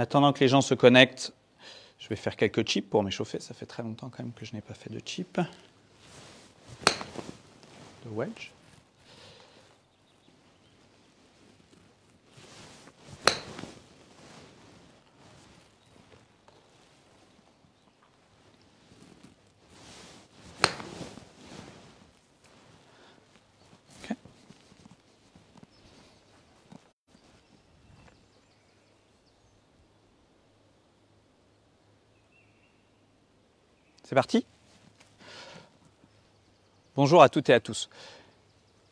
attendant que les gens se connectent, je vais faire quelques chips pour m'échauffer. Ça fait très longtemps quand même que je n'ai pas fait de chip. De wedge. C'est parti Bonjour à toutes et à tous.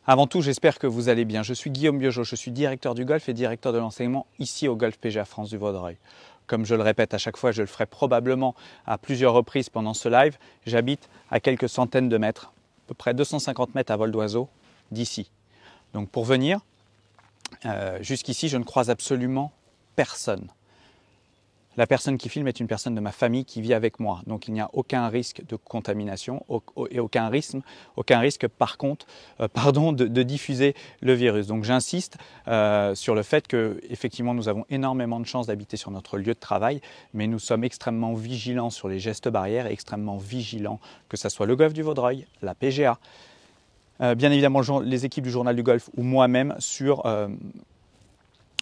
Avant tout, j'espère que vous allez bien. Je suis Guillaume Biogeau, je suis directeur du golf et directeur de l'enseignement ici au Golf PGA France du Vaudreuil. Comme je le répète à chaque fois, je le ferai probablement à plusieurs reprises pendant ce live. J'habite à quelques centaines de mètres, à peu près 250 mètres à vol d'oiseau d'ici. Donc pour venir, euh, jusqu'ici, je ne croise absolument personne. La personne qui filme est une personne de ma famille qui vit avec moi. Donc il n'y a aucun risque de contamination et aucun risque, aucun risque par contre, euh, pardon, de, diffuser le virus. Donc j'insiste euh, sur le fait que effectivement nous avons énormément de chances d'habiter sur notre lieu de travail, mais nous sommes extrêmement vigilants sur les gestes barrières et extrêmement vigilants que ce soit le golf du Vaudreuil, la PGA, euh, bien évidemment les équipes du journal du golf ou moi-même sur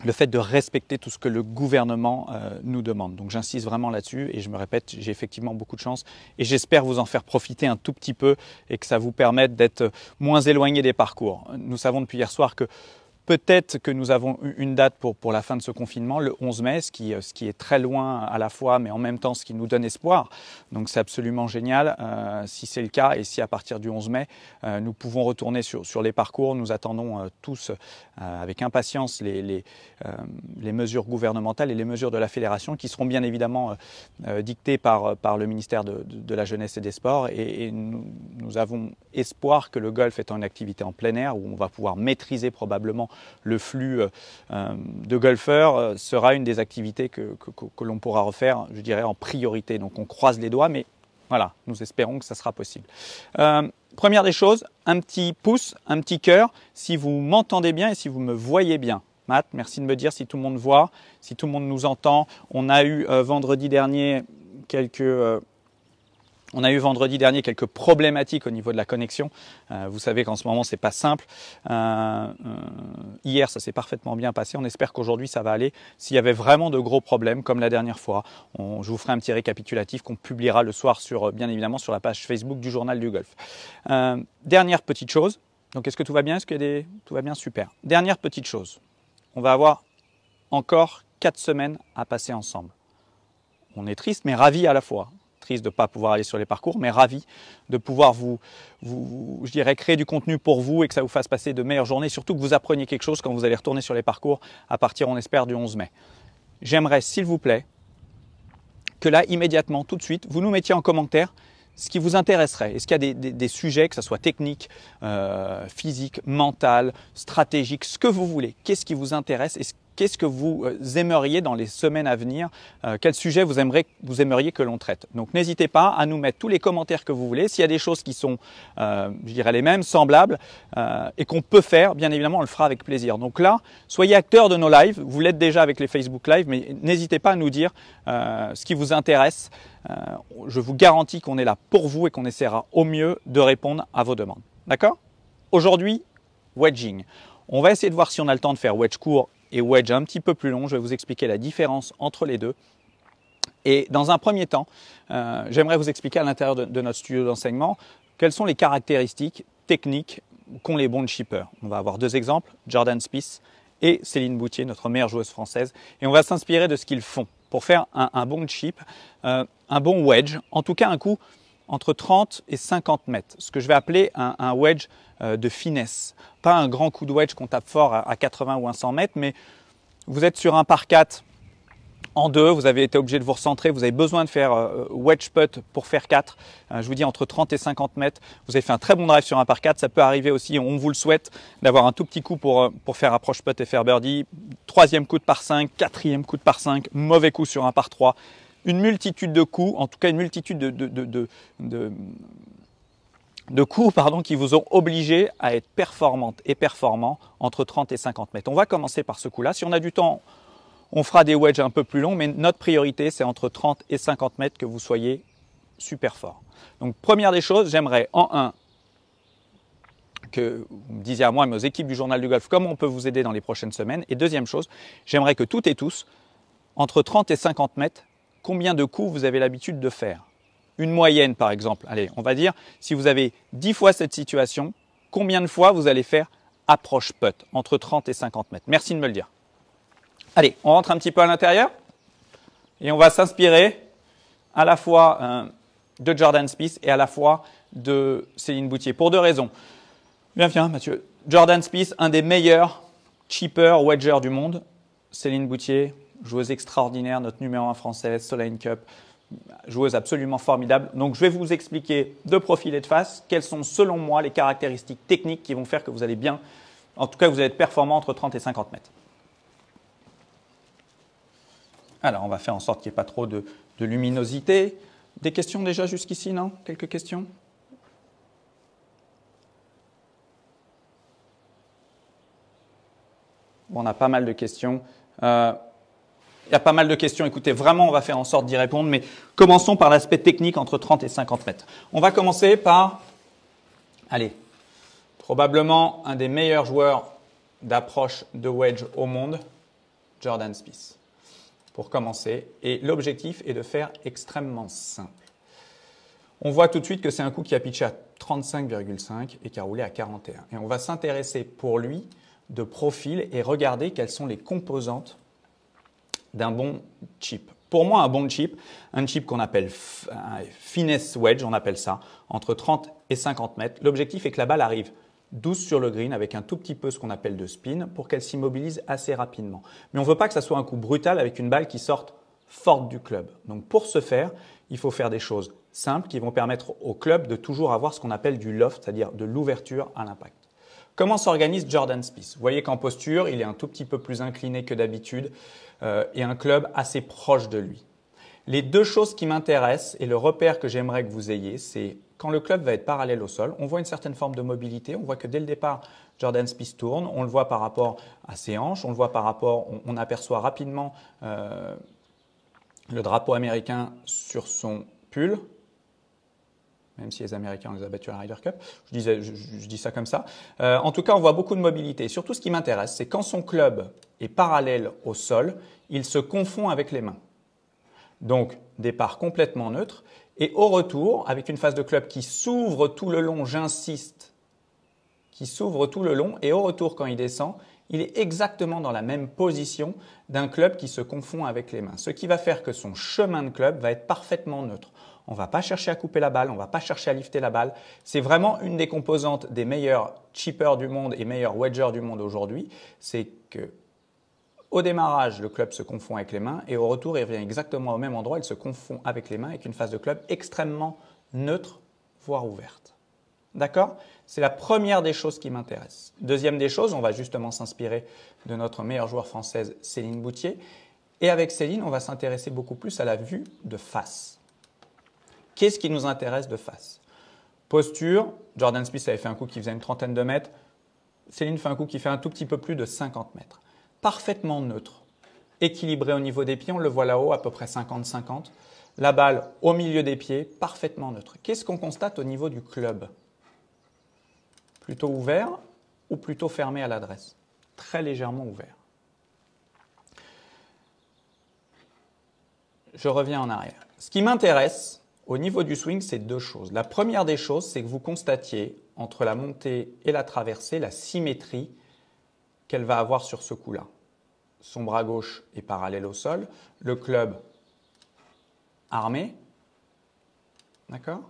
le fait de respecter tout ce que le gouvernement euh, nous demande. Donc j'insiste vraiment là-dessus et je me répète, j'ai effectivement beaucoup de chance et j'espère vous en faire profiter un tout petit peu et que ça vous permette d'être moins éloigné des parcours. Nous savons depuis hier soir que Peut-être que nous avons une date pour, pour la fin de ce confinement, le 11 mai, ce qui, euh, ce qui est très loin à la fois, mais en même temps ce qui nous donne espoir. Donc c'est absolument génial euh, si c'est le cas et si à partir du 11 mai, euh, nous pouvons retourner sur, sur les parcours. Nous attendons tous avec impatience les, les, mesures gouvernementales et les mesures de la Fédération qui seront bien évidemment dictées par, par le ministère de, la Jeunesse et des Sports. Et, nous avons espoir que le golf étant une activité en plein air où on va pouvoir maîtriser probablement le flux euh, euh, de golfeurs euh, sera une des activités que, l'on pourra refaire, je dirais, en priorité. Donc on croise les doigts, mais voilà, nous espérons que ça sera possible. première des choses, un petit pouce, un petit cœur, si vous m'entendez bien et si vous me voyez bien. Matt, merci de me dire si tout le monde voit, si tout le monde nous entend. On a eu vendredi dernier quelques... On a eu vendredi dernier quelques problématiques au niveau de la connexion. Euh, vous savez qu'en ce moment, ce n'est pas simple. Euh, euh, hier, ça s'est parfaitement bien passé. On espère qu'aujourd'hui, ça va aller. S'il y avait vraiment de gros problèmes, comme la dernière fois, on, je vous ferai un petit récapitulatif qu'on publiera le soir, sur, bien évidemment, sur la page Facebook du Journal du Golf. dernière petite chose. Donc, est-ce que tout va bien Est-ce que des... tout va bien Super. Dernière petite chose. On va avoir encore quatre semaines à passer ensemble. On est triste, mais ravi à la fois triste de ne pas pouvoir aller sur les parcours, mais ravi de pouvoir vous, je dirais, créer du contenu pour vous et que ça vous fasse passer de meilleures journées, surtout que vous appreniez quelque chose quand vous allez retourner sur les parcours à partir, on espère, du 11 mai. J'aimerais, s'il vous plaît, que là, immédiatement, tout de suite, vous nous mettiez en commentaire ce qui vous intéresserait. Est-ce qu'il y a des, sujets, que ce soit technique, euh, physique, mental, stratégique, ce que vous voulez Qu'est-ce qui vous intéresse qu'est-ce que vous euh, aimeriez dans les semaines à venir, euh, quel sujet vous, vous aimeriez que l'on traite. Donc n'hésitez pas à nous mettre tous les commentaires que vous voulez. S'il y a des choses qui sont, euh, je dirais, les mêmes, semblables, et qu'on peut faire, bien évidemment, on le fera avec plaisir. Donc là, soyez acteurs de nos lives. Vous l'êtes déjà avec les Facebook Live, mais n'hésitez pas à nous dire ce qui vous intéresse. je vous garantis qu'on est là pour vous et qu'on essaiera au mieux de répondre à vos demandes. D'accord Aujourd'hui, wedging. On va essayer de voir si on a le temps de faire wedge court et wedge un petit peu plus long. Je vais vous expliquer la différence entre les deux. Et dans un premier temps, euh, j'aimerais vous expliquer à l'intérieur de, notre studio d'enseignement quelles sont les caractéristiques techniques qu'ont les bons chippers. On va avoir deux exemples, Jordan Spieth et Céline Boutier, notre meilleure joueuse française, et on va s'inspirer de ce qu'ils font pour faire un, bon chip, euh, un bon wedge, en tout cas un coup entre 30 et 50 mètres, ce que je vais appeler un, wedge euh, de finesse. Pas un grand coup de wedge qu'on tape fort à, 80 ou 100 mètres, mais vous êtes sur un par 4 en deux, vous avez été obligé de vous recentrer, vous avez besoin de faire euh, wedge putt pour faire 4, euh, je vous dis entre 30 et 50 mètres, vous avez fait un très bon drive sur un par 4, ça peut arriver aussi, on vous le souhaite, d'avoir un tout petit coup pour, pour faire approche putt et faire birdie, troisième coup de par 5, quatrième coup de par 5, mauvais coup sur un par 3, une multitude de coups, en tout cas une multitude de, de, de, de, coups pardon, qui vous ont obligé à être performante et performant entre 30 et 50 mètres. On va commencer par ce coup-là. Si on a du temps, on fera des wedges un peu plus longs, mais notre priorité, c'est entre 30 et 50 mètres que vous soyez super fort. Donc première des choses, j'aimerais en un que vous me disiez à moi et aux équipes du journal du golf comment on peut vous aider dans les prochaines semaines. Et deuxième chose, j'aimerais que toutes et tous, entre 30 et 50 mètres, combien de coups vous avez l'habitude de faire. Une moyenne, par exemple. Allez, on va dire, si vous avez 10 fois cette situation, combien de fois vous allez faire approche putt entre 30 et 50 mètres Merci de me le dire. Allez, on rentre un petit peu à l'intérieur et on va s'inspirer à la fois euh, de Jordan Spieth et à la fois de Céline Boutier pour deux raisons. Bien, viens, Mathieu. Jordan Spieth, un des meilleurs cheaper wedgers du monde. Céline Boutier, joueuse extraordinaire, notre numéro 1 français, Solane Cup, joueuse absolument formidable. Donc je vais vous expliquer de profil et de face quelles sont selon moi les caractéristiques techniques qui vont faire que vous allez bien, en tout cas vous allez être performant entre 30 et 50 mètres. Alors on va faire en sorte qu'il n'y ait pas trop de, luminosité. Des questions déjà jusqu'ici, non Quelques questions On a pas mal de questions. Euh, il y a pas mal de questions. Écoutez, vraiment, on va faire en sorte d'y répondre, mais commençons par l'aspect technique entre 30 et 50 mètres. On va commencer par, allez, probablement un des meilleurs joueurs d'approche de wedge au monde, Jordan Spieth, pour commencer. Et l'objectif est de faire extrêmement simple. On voit tout de suite que c'est un coup qui a pitché à 35,5 et qui a roulé à 41. Et on va s'intéresser pour lui de profil et regarder quelles sont les composantes d'un bon chip. Pour moi, un bon chip, un chip qu'on appelle un finesse wedge, on appelle ça, entre 30 et 50 mètres, l'objectif est que la balle arrive douce sur le green avec un tout petit peu ce qu'on appelle de spin pour qu'elle s'immobilise assez rapidement. Mais on ne veut pas que ça soit un coup brutal avec une balle qui sorte forte du club. Donc pour ce faire, il faut faire des choses simples qui vont permettre au club de toujours avoir ce qu'on appelle du loft, c'est-à-dire de l'ouverture à l'impact. Comment s'organise Jordan Spieth Vous voyez qu'en posture, il est un tout petit peu plus incliné que d'habitude. Euh, et un club assez proche de lui. Les deux choses qui m'intéressent et le repère que j'aimerais que vous ayez, c'est quand le club va être parallèle au sol, on voit une certaine forme de mobilité, on voit que dès le départ, Jordan Spieth tourne, on le voit par rapport à ses hanches, on le voit par rapport, on, aperçoit rapidement euh, le drapeau américain sur son pull, même si les Américains, ont les ont battus à la Ryder Cup. Je, je, dis ça comme ça. Euh, en tout cas, on voit beaucoup de mobilité. surtout, ce qui m'intéresse, c'est quand son club et parallèle au sol, il se confond avec les mains. Donc, départ complètement neutre. Et au retour, avec une phase de club qui s'ouvre tout le long, j'insiste, qui s'ouvre tout le long. Et au retour, quand il descend, il est exactement dans la même position d'un club qui se confond avec les mains. Ce qui va faire que son chemin de club va être parfaitement neutre. On ne va pas chercher à couper la balle, on ne va pas chercher à lifter la balle. C'est vraiment une des composantes des meilleurs chippers du monde et meilleurs wedgers du monde aujourd'hui. C'est que au démarrage, le club se confond avec les mains et au retour, il revient exactement au même endroit, il se confond avec les mains avec une phase de club extrêmement neutre, voire ouverte. D'accord C'est la première des choses qui m'intéresse. Deuxième des choses, on va justement s'inspirer de notre meilleure joueur française, Céline Boutier. Et avec Céline, on va s'intéresser beaucoup plus à la vue de face. Qu'est-ce qui nous intéresse de face Posture, Jordan Smith avait fait un coup qui faisait une trentaine de mètres. Céline fait un coup qui fait un tout petit peu plus de 50 mètres parfaitement neutre, équilibré au niveau des pieds. On le voit là-haut, à peu près 50-50. La balle au milieu des pieds, parfaitement neutre. Qu'est-ce qu'on constate au niveau du club Plutôt ouvert ou plutôt fermé à l'adresse Très légèrement ouvert. Je reviens en arrière. Ce qui m'intéresse au niveau du swing, c'est deux choses. La première des choses, c'est que vous constatiez entre la montée et la traversée la symétrie qu'elle va avoir sur ce coup-là. Son bras gauche est parallèle au sol, le club armé. D'accord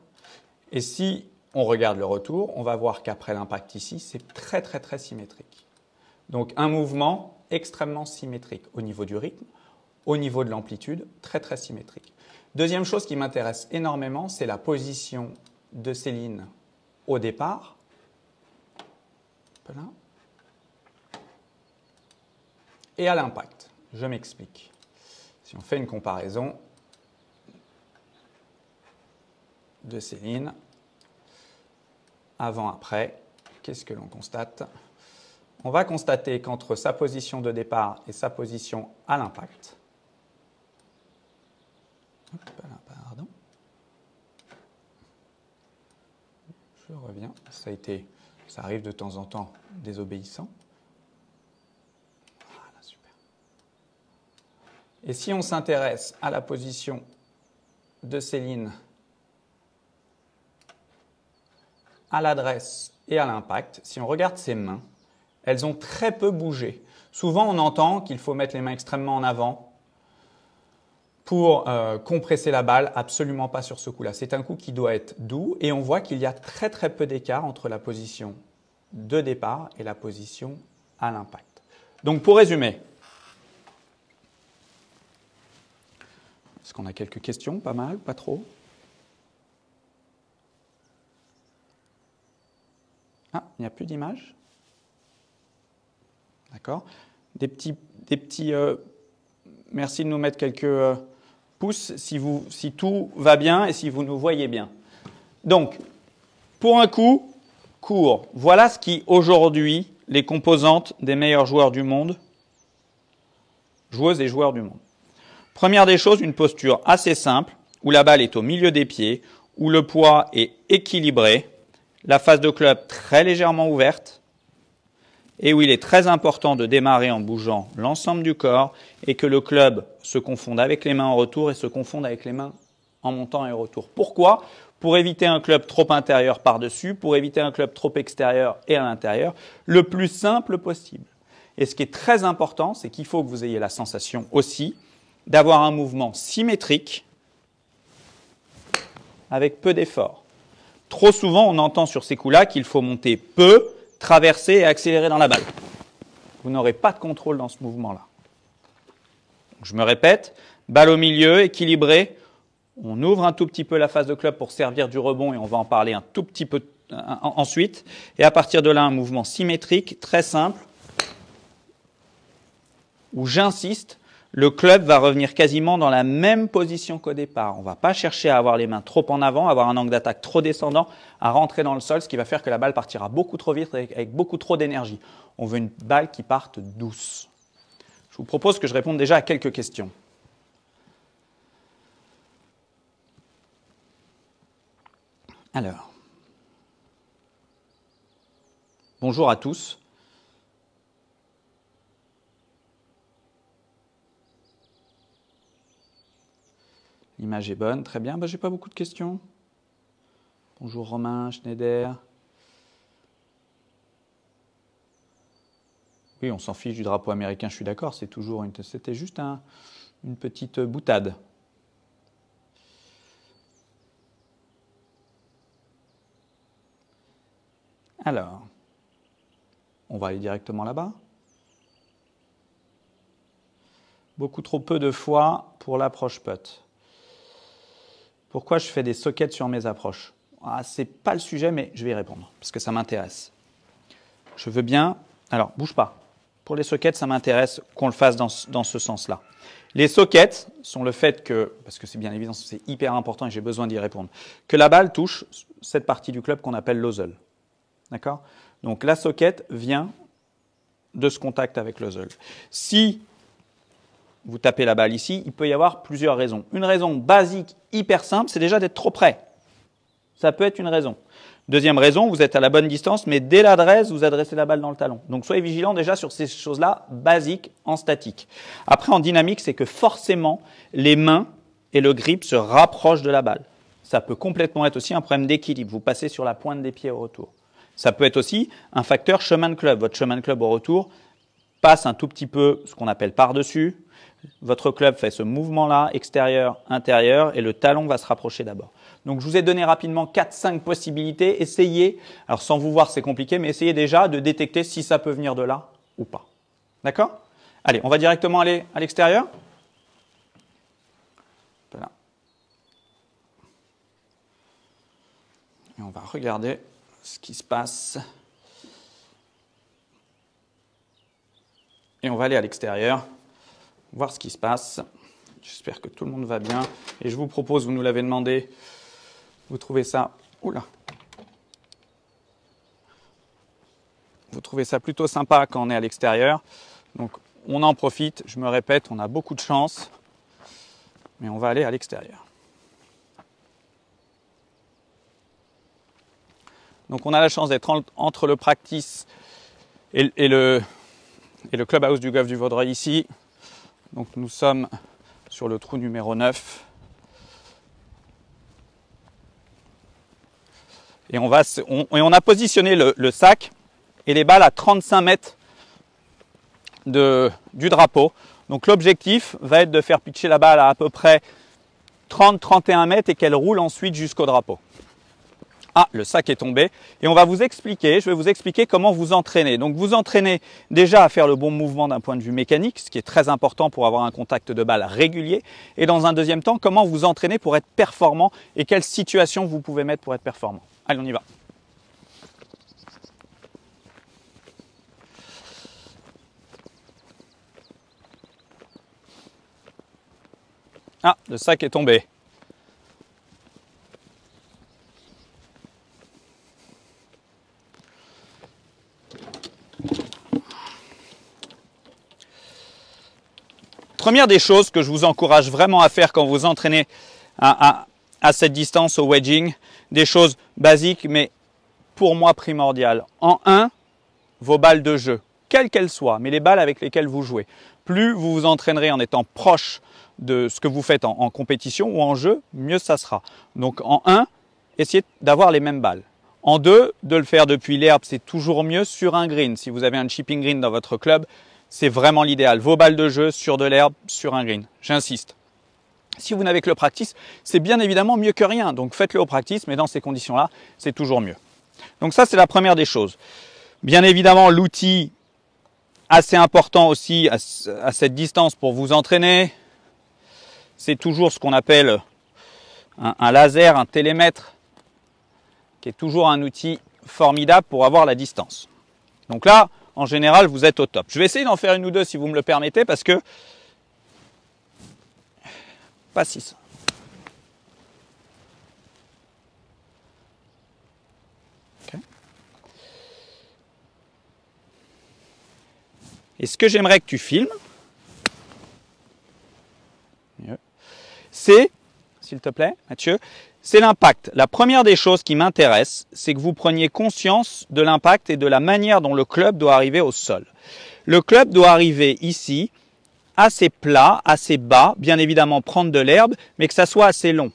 Et si on regarde le retour, on va voir qu'après l'impact ici, c'est très très très symétrique. Donc un mouvement extrêmement symétrique au niveau du rythme, au niveau de l'amplitude, très très symétrique. Deuxième chose qui m'intéresse énormément, c'est la position de Céline au départ. Voilà et à l'impact. Je m'explique. Si on fait une comparaison de ces avant-après, qu'est-ce que l'on constate On va constater qu'entre sa position de départ et sa position à l'impact, pardon, je reviens, ça a été, ça arrive de temps en temps désobéissant. Et si on s'intéresse à la position de Céline à l'adresse et à l'impact, si on regarde ses mains, elles ont très peu bougé. Souvent, on entend qu'il faut mettre les mains extrêmement en avant pour euh, compresser la balle, absolument pas sur ce coup-là. C'est un coup qui doit être doux et on voit qu'il y a très très peu d'écart entre la position de départ et la position à l'impact. Donc pour résumer, Est-ce qu'on a quelques questions Pas mal Pas trop Ah, il n'y a plus d'image D'accord Des petits. Des petits euh, merci de nous mettre quelques euh, pouces si, vous, si tout va bien et si vous nous voyez bien. Donc, pour un coup, court. Voilà ce qui, aujourd'hui, les composantes des meilleurs joueurs du monde, joueuses et joueurs du monde. Première des choses, une posture assez simple, où la balle est au milieu des pieds, où le poids est équilibré, la face de club très légèrement ouverte, et où il est très important de démarrer en bougeant l'ensemble du corps et que le club se confonde avec les mains en retour et se confonde avec les mains en montant et en retour. Pourquoi Pour éviter un club trop intérieur par-dessus, pour éviter un club trop extérieur et à l'intérieur, le plus simple possible. Et ce qui est très important, c'est qu'il faut que vous ayez la sensation aussi d'avoir un mouvement symétrique avec peu d'effort. Trop souvent, on entend sur ces coups-là qu'il faut monter peu, traverser et accélérer dans la balle. Vous n'aurez pas de contrôle dans ce mouvement-là. Je me répète, balle au milieu, équilibré. On ouvre un tout petit peu la face de club pour servir du rebond et on va en parler un tout petit peu ensuite. Et à partir de là, un mouvement symétrique, très simple, où j'insiste le club va revenir quasiment dans la même position qu'au départ. On ne va pas chercher à avoir les mains trop en avant, avoir un angle d'attaque trop descendant, à rentrer dans le sol, ce qui va faire que la balle partira beaucoup trop vite et avec beaucoup trop d'énergie. On veut une balle qui parte douce. Je vous propose que je réponde déjà à quelques questions. Alors, bonjour à tous. L'image est bonne, très bien. Je bah, J'ai pas beaucoup de questions. Bonjour Romain, Schneider. Oui, on s'en fiche du drapeau américain, je suis d'accord, c'est toujours une, c'était juste un, une petite boutade. Alors, on va aller directement là-bas. Beaucoup trop peu de fois pour l'approche pote. Pourquoi je fais des sockets sur mes approches ah, n'est pas le sujet, mais je vais y répondre parce que ça m'intéresse. Je veux bien. Alors, bouge pas. Pour les sockets, ça m'intéresse qu'on le fasse dans, ce sens-là. Les sockets sont le fait que, parce que c'est bien évident, c'est hyper important et j'ai besoin d'y répondre, que la balle touche cette partie du club qu'on appelle l'ozel. D'accord Donc la socket vient de ce contact avec l'ozel. Si vous tapez la balle ici, il peut y avoir plusieurs raisons. Une raison basique, hyper simple, c'est déjà d'être trop près. Ça peut être une raison. Deuxième raison, vous êtes à la bonne distance, mais dès l'adresse, vous adressez la balle dans le talon. Donc soyez vigilant déjà sur ces choses-là basiques en statique. Après, en dynamique, c'est que forcément, les mains et le grip se rapprochent de la balle. Ça peut complètement être aussi un problème d'équilibre. Vous passez sur la pointe des pieds au retour. Ça peut être aussi un facteur chemin de club. Votre chemin de club au retour passe un tout petit peu ce qu'on appelle par-dessus, votre club fait ce mouvement-là, extérieur, intérieur, et le talon va se rapprocher d'abord. Donc je vous ai donné rapidement 4-5 possibilités. Essayez, alors sans vous voir c'est compliqué, mais essayez déjà de détecter si ça peut venir de là ou pas. D'accord Allez, on va directement aller à l'extérieur. Voilà. Et on va regarder ce qui se passe. Et on va aller à l'extérieur voir ce qui se passe. J'espère que tout le monde va bien. Et je vous propose, vous nous l'avez demandé, vous trouvez ça. Oula Vous trouvez ça plutôt sympa quand on est à l'extérieur. Donc on en profite, je me répète, on a beaucoup de chance, mais on va aller à l'extérieur. Donc on a la chance d'être entre le practice et, le, et le clubhouse du golf du Vaudreuil ici. Donc nous sommes sur le trou numéro 9. Et on, va, on, on a positionné le, sac et les balles à 35 mètres du drapeau. Donc l'objectif va être de faire pitcher la balle à à peu près 30-31 mètres et qu'elle roule ensuite jusqu'au drapeau. Ah, le sac est tombé. Et on va vous expliquer, je vais vous expliquer comment vous entraîner. Donc vous entraînez déjà à faire le bon mouvement d'un point de vue mécanique, ce qui est très important pour avoir un contact de balle régulier. Et dans un deuxième temps, comment vous entraîner pour être performant et quelle situation vous pouvez mettre pour être performant. Allez, on y va. Ah, le sac est tombé. première des choses que je vous encourage vraiment à faire quand vous entraînez à, cette distance au wedging, des choses basiques mais pour moi primordiales. En un, vos balles de jeu, quelles qu'elles soient, mais les balles avec lesquelles vous jouez. Plus vous vous entraînerez en étant proche de ce que vous faites en, en compétition ou en jeu, mieux ça sera. Donc en un, essayez d'avoir les mêmes balles. En deux, de le faire depuis l'herbe, c'est toujours mieux sur un green. Si vous avez un chipping green dans votre club, c'est vraiment l'idéal. Vos balles de jeu sur de l'herbe, sur un green, j'insiste. Si vous n'avez que le practice, c'est bien évidemment mieux que rien. Donc faites-le au practice, mais dans ces conditions-là, c'est toujours mieux. Donc ça, c'est la première des choses. Bien évidemment, l'outil assez important aussi à, cette distance pour vous entraîner, c'est toujours ce qu'on appelle un, un laser, un télémètre, qui est toujours un outil formidable pour avoir la distance. Donc là, en général, vous êtes au top. Je vais essayer d'en faire une ou deux si vous me le permettez, parce que... Pas six. OK. Et ce que j'aimerais que tu filmes, c'est, s'il te plaît, Mathieu, c'est l'impact. La première des choses qui m'intéresse, c'est que vous preniez conscience de l'impact et de la manière dont le club doit arriver au sol. Le club doit arriver ici, assez plat, assez bas, bien évidemment prendre de l'herbe, mais que ça soit assez long.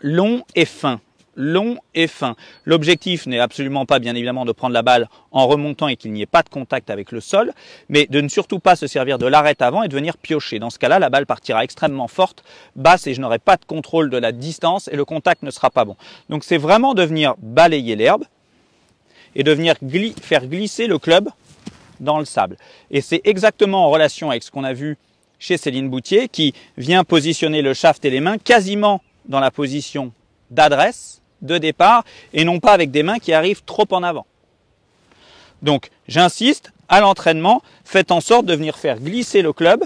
Long et fin long et fin. L'objectif n'est absolument pas, bien évidemment, de prendre la balle en remontant et qu'il n'y ait pas de contact avec le sol, mais de ne surtout pas se servir de l'arrêt avant et de venir piocher. Dans ce cas-là, la balle partira extrêmement forte, basse et je n'aurai pas de contrôle de la distance et le contact ne sera pas bon. Donc c'est vraiment de venir balayer l'herbe et de venir faire glisser le club dans le sable. Et c'est exactement en relation avec ce qu'on a vu chez Céline Boutier qui vient positionner le shaft et les mains quasiment dans la position d'adresse de départ et non pas avec des mains qui arrivent trop en avant. Donc j'insiste, à l'entraînement, faites en sorte de venir faire glisser le club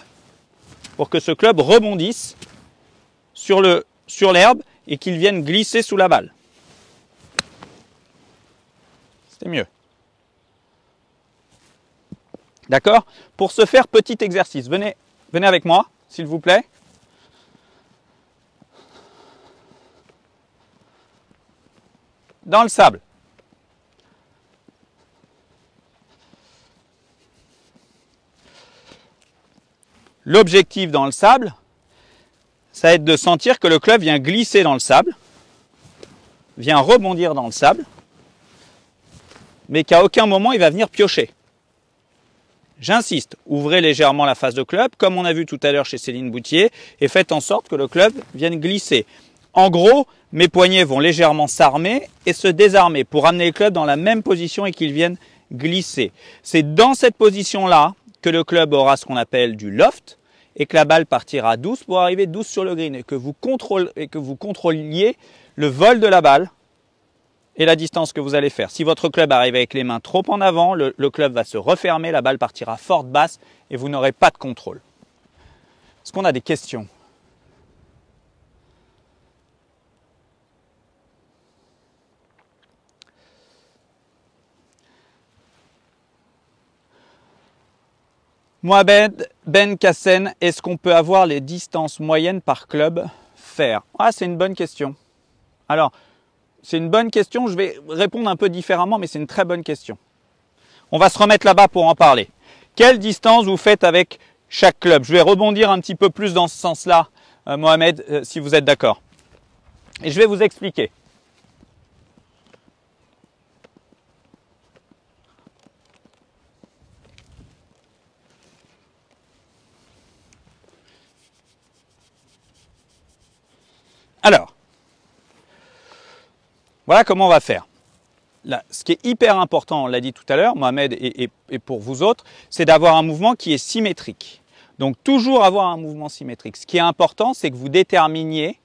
pour que ce club rebondisse sur l'herbe sur et qu'il vienne glisser sous la balle. C'était mieux. D'accord Pour ce faire, petit exercice. Venez, venez avec moi, s'il vous plaît. dans le sable. L'objectif dans le sable, ça va être de sentir que le club vient glisser dans le sable, vient rebondir dans le sable, mais qu'à aucun moment il va venir piocher. J'insiste, ouvrez légèrement la face de club, comme on a vu tout à l'heure chez Céline Boutier, et faites en sorte que le club vienne glisser. En gros, mes poignets vont légèrement s'armer et se désarmer pour amener le club dans la même position et qu'il vienne glisser. C'est dans cette position-là que le club aura ce qu'on appelle du loft et que la balle partira douce pour arriver douce sur le green et que vous, contrôliez le vol de la balle et la distance que vous allez faire. Si votre club arrive avec les mains trop en avant, le, le club va se refermer, la balle partira forte basse et vous n'aurez pas de contrôle. Est-ce qu'on a des questions Mohamed ben, ben Kassen, est-ce qu'on peut avoir les distances moyennes par club faire Ah, c'est une bonne question. Alors, c'est une bonne question, je vais répondre un peu différemment, mais c'est une très bonne question. On va se remettre là-bas pour en parler. Quelle distance vous faites avec chaque club Je vais rebondir un petit peu plus dans ce sens-là, euh, Mohamed, euh, si vous êtes d'accord. Et je vais vous expliquer. Alors, voilà comment on va faire. ce qui est hyper important, on l'a dit tout à l'heure, Mohamed et, pour vous autres, c'est d'avoir un mouvement qui est symétrique. Donc toujours avoir un mouvement symétrique. Ce qui est important, c'est que vous déterminiez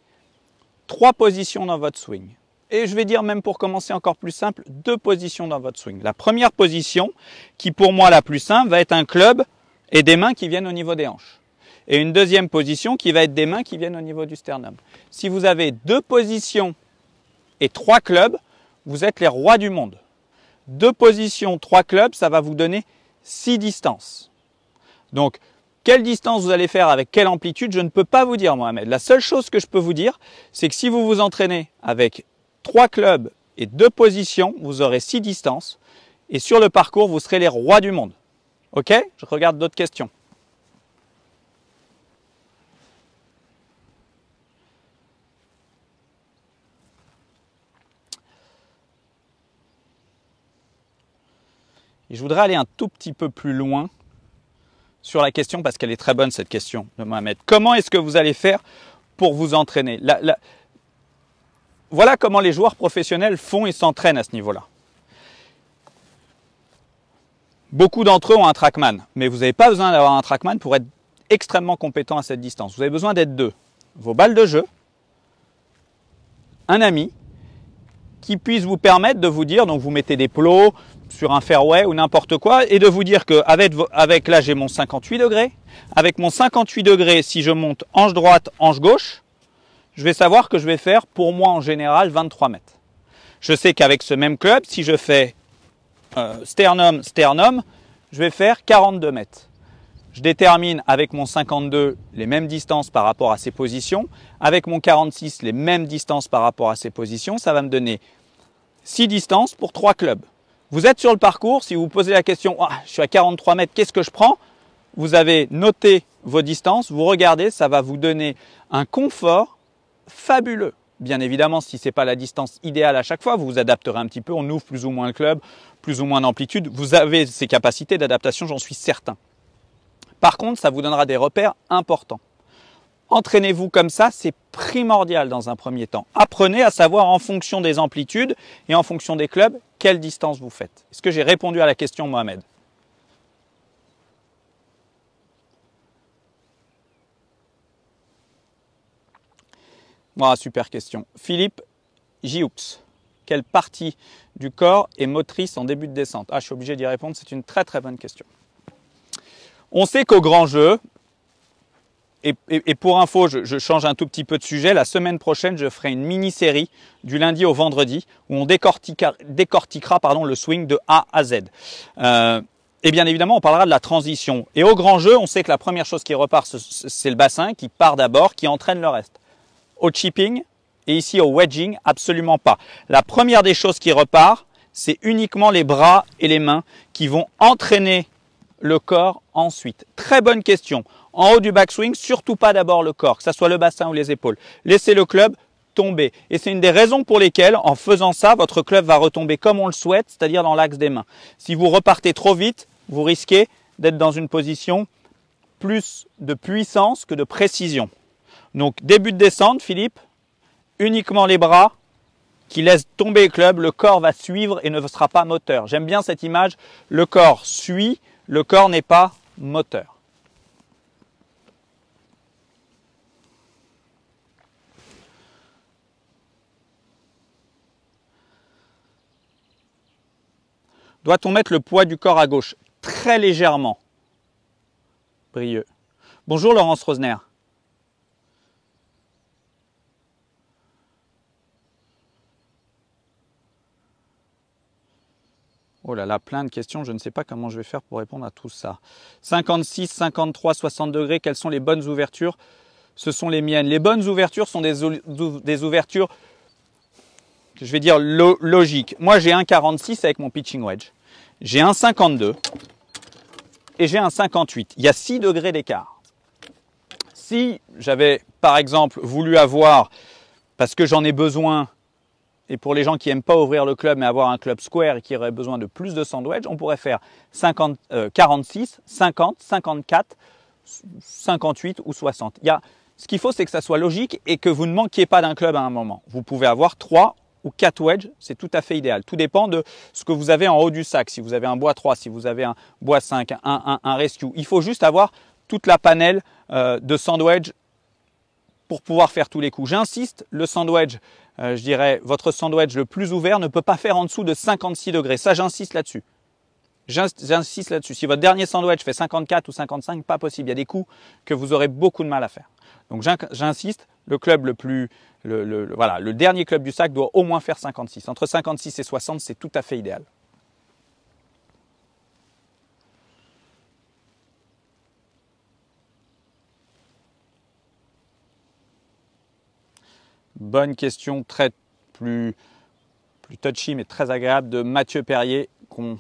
trois positions dans votre swing. Et je vais dire même pour commencer encore plus simple, deux positions dans votre swing. La première position, qui pour moi la plus simple, va être un club et des mains qui viennent au niveau des hanches et une deuxième position qui va être des mains qui viennent au niveau du sternum. Si vous avez deux positions et trois clubs, vous êtes les rois du monde. Deux positions, trois clubs, ça va vous donner six distances. Donc, quelle distance vous allez faire avec quelle amplitude, je ne peux pas vous dire, Mohamed. La seule chose que je peux vous dire, c'est que si vous vous entraînez avec trois clubs et deux positions, vous aurez six distances. Et sur le parcours, vous serez les rois du monde. Ok Je regarde d'autres questions. Et je voudrais aller un tout petit peu plus loin sur la question, parce qu'elle est très bonne cette question de Mohamed. Comment est-ce que vous allez faire pour vous entraîner Voilà comment les joueurs professionnels font et s'entraînent à ce niveau-là. Beaucoup d'entre eux ont un trackman, mais vous n'avez pas besoin d'avoir un trackman pour être extrêmement compétent à cette distance. Vous avez besoin d'être deux. Vos balles de jeu, un ami, qui puisse vous permettre de vous dire, donc vous mettez des plots, sur un fairway ou n'importe quoi et de vous dire que avec, là j'ai mon 58 degrés, avec mon 58 degrés si je monte hanche droite, hanche gauche, je vais savoir que je vais faire pour moi en général 23 mètres. Je sais qu'avec ce même club, si je fais euh, sternum, sternum, je vais faire 42 mètres. Je détermine avec mon 52 les mêmes distances par rapport à ces positions, avec mon 46 les mêmes distances par rapport à ces positions, ça va me donner 6 distances pour 3 clubs. Vous êtes sur le parcours, si vous vous posez la question, ah, je suis à 43 mètres, qu'est-ce que je prends Vous avez noté vos distances, vous regardez, ça va vous donner un confort fabuleux. Bien évidemment, si ce n'est pas la distance idéale à chaque fois, vous vous adapterez un petit peu, on ouvre plus ou moins le club, plus ou moins d'amplitude, vous avez ces capacités d'adaptation, j'en suis certain. Par contre, ça vous donnera des repères importants. Entraînez-vous comme ça, c'est primordial dans un premier temps. Apprenez à savoir en fonction des amplitudes et en fonction des clubs quelle distance vous faites. Est-ce que j'ai répondu à la question Mohamed super question. Philippe Gioux, quelle partie du corps est motrice en début de descente Ah, je suis obligé d'y répondre, c'est une très très bonne question. On sait qu'au grand jeu, et, pour info, je, change un tout petit peu de sujet. La semaine prochaine, je ferai une mini-série du lundi au vendredi où on décortiquera, pardon, le swing de A à Z. Euh, et bien évidemment, on parlera de la transition. Et au grand jeu, on sait que la première chose qui repart, c'est le bassin qui part d'abord, qui entraîne le reste. Au chipping et ici au wedging, absolument pas. La première des choses qui repart, c'est uniquement les bras et les mains qui vont entraîner le corps ensuite. Très bonne question. En haut du backswing, surtout pas d'abord le corps, que ce soit le bassin ou les épaules. Laissez le club tomber. Et c'est une des raisons pour lesquelles, en faisant ça, votre club va retomber comme on le souhaite, c'est-à-dire dans l'axe des mains. Si vous repartez trop vite, vous risquez d'être dans une position plus de puissance que de précision. Donc début de descente, Philippe, uniquement les bras qui laissent tomber le club, le corps va suivre et ne sera pas moteur. J'aime bien cette image, le corps suit, le corps n'est pas moteur. Doit-on mettre le poids du corps à gauche Très légèrement. Brieux. Bonjour Laurence Rosner. Oh là là, plein de questions, je ne sais pas comment je vais faire pour répondre à tout ça. 56, 53, 60 degrés, quelles sont les bonnes ouvertures Ce sont les miennes. Les bonnes ouvertures sont des, ouvertures, je vais dire, logiques. Moi, j'ai un 46 avec mon pitching wedge j'ai un 52 et j'ai un 58. Il y a 6 degrés d'écart. Si j'avais par exemple voulu avoir, parce que j'en ai besoin, et pour les gens qui n'aiment pas ouvrir le club mais avoir un club square et qui auraient besoin de plus de sandwich, on pourrait faire 50, 46, 50, 54, 58 ou 60. Il y ce qu'il faut, c'est que ça soit logique et que vous ne manquiez pas d'un club à un moment. Vous pouvez avoir 3 ou 4 wedges, c'est tout à fait idéal. Tout dépend de ce que vous avez en haut du sac. Si vous avez un bois 3, si vous avez un bois 5, un, rescue. Il faut juste avoir toute la panelle euh, de sandwich pour pouvoir faire tous les coups. J'insiste, le sandwich, euh, je dirais, votre sandwich le plus ouvert ne peut pas faire en dessous de 56 degrés. Ça, j'insiste là-dessus. J'insiste là-dessus. Si votre dernier sandwich fait 54 ou 55, pas possible. Il y a des coups que vous aurez beaucoup de mal à faire. Donc j'insiste, le club le plus, le, voilà, le dernier club du sac doit au moins faire 56. Entre 56 et 60, c'est tout à fait idéal. Bonne question, très plus, plus touchy mais très agréable de Mathieu Perrier qu'on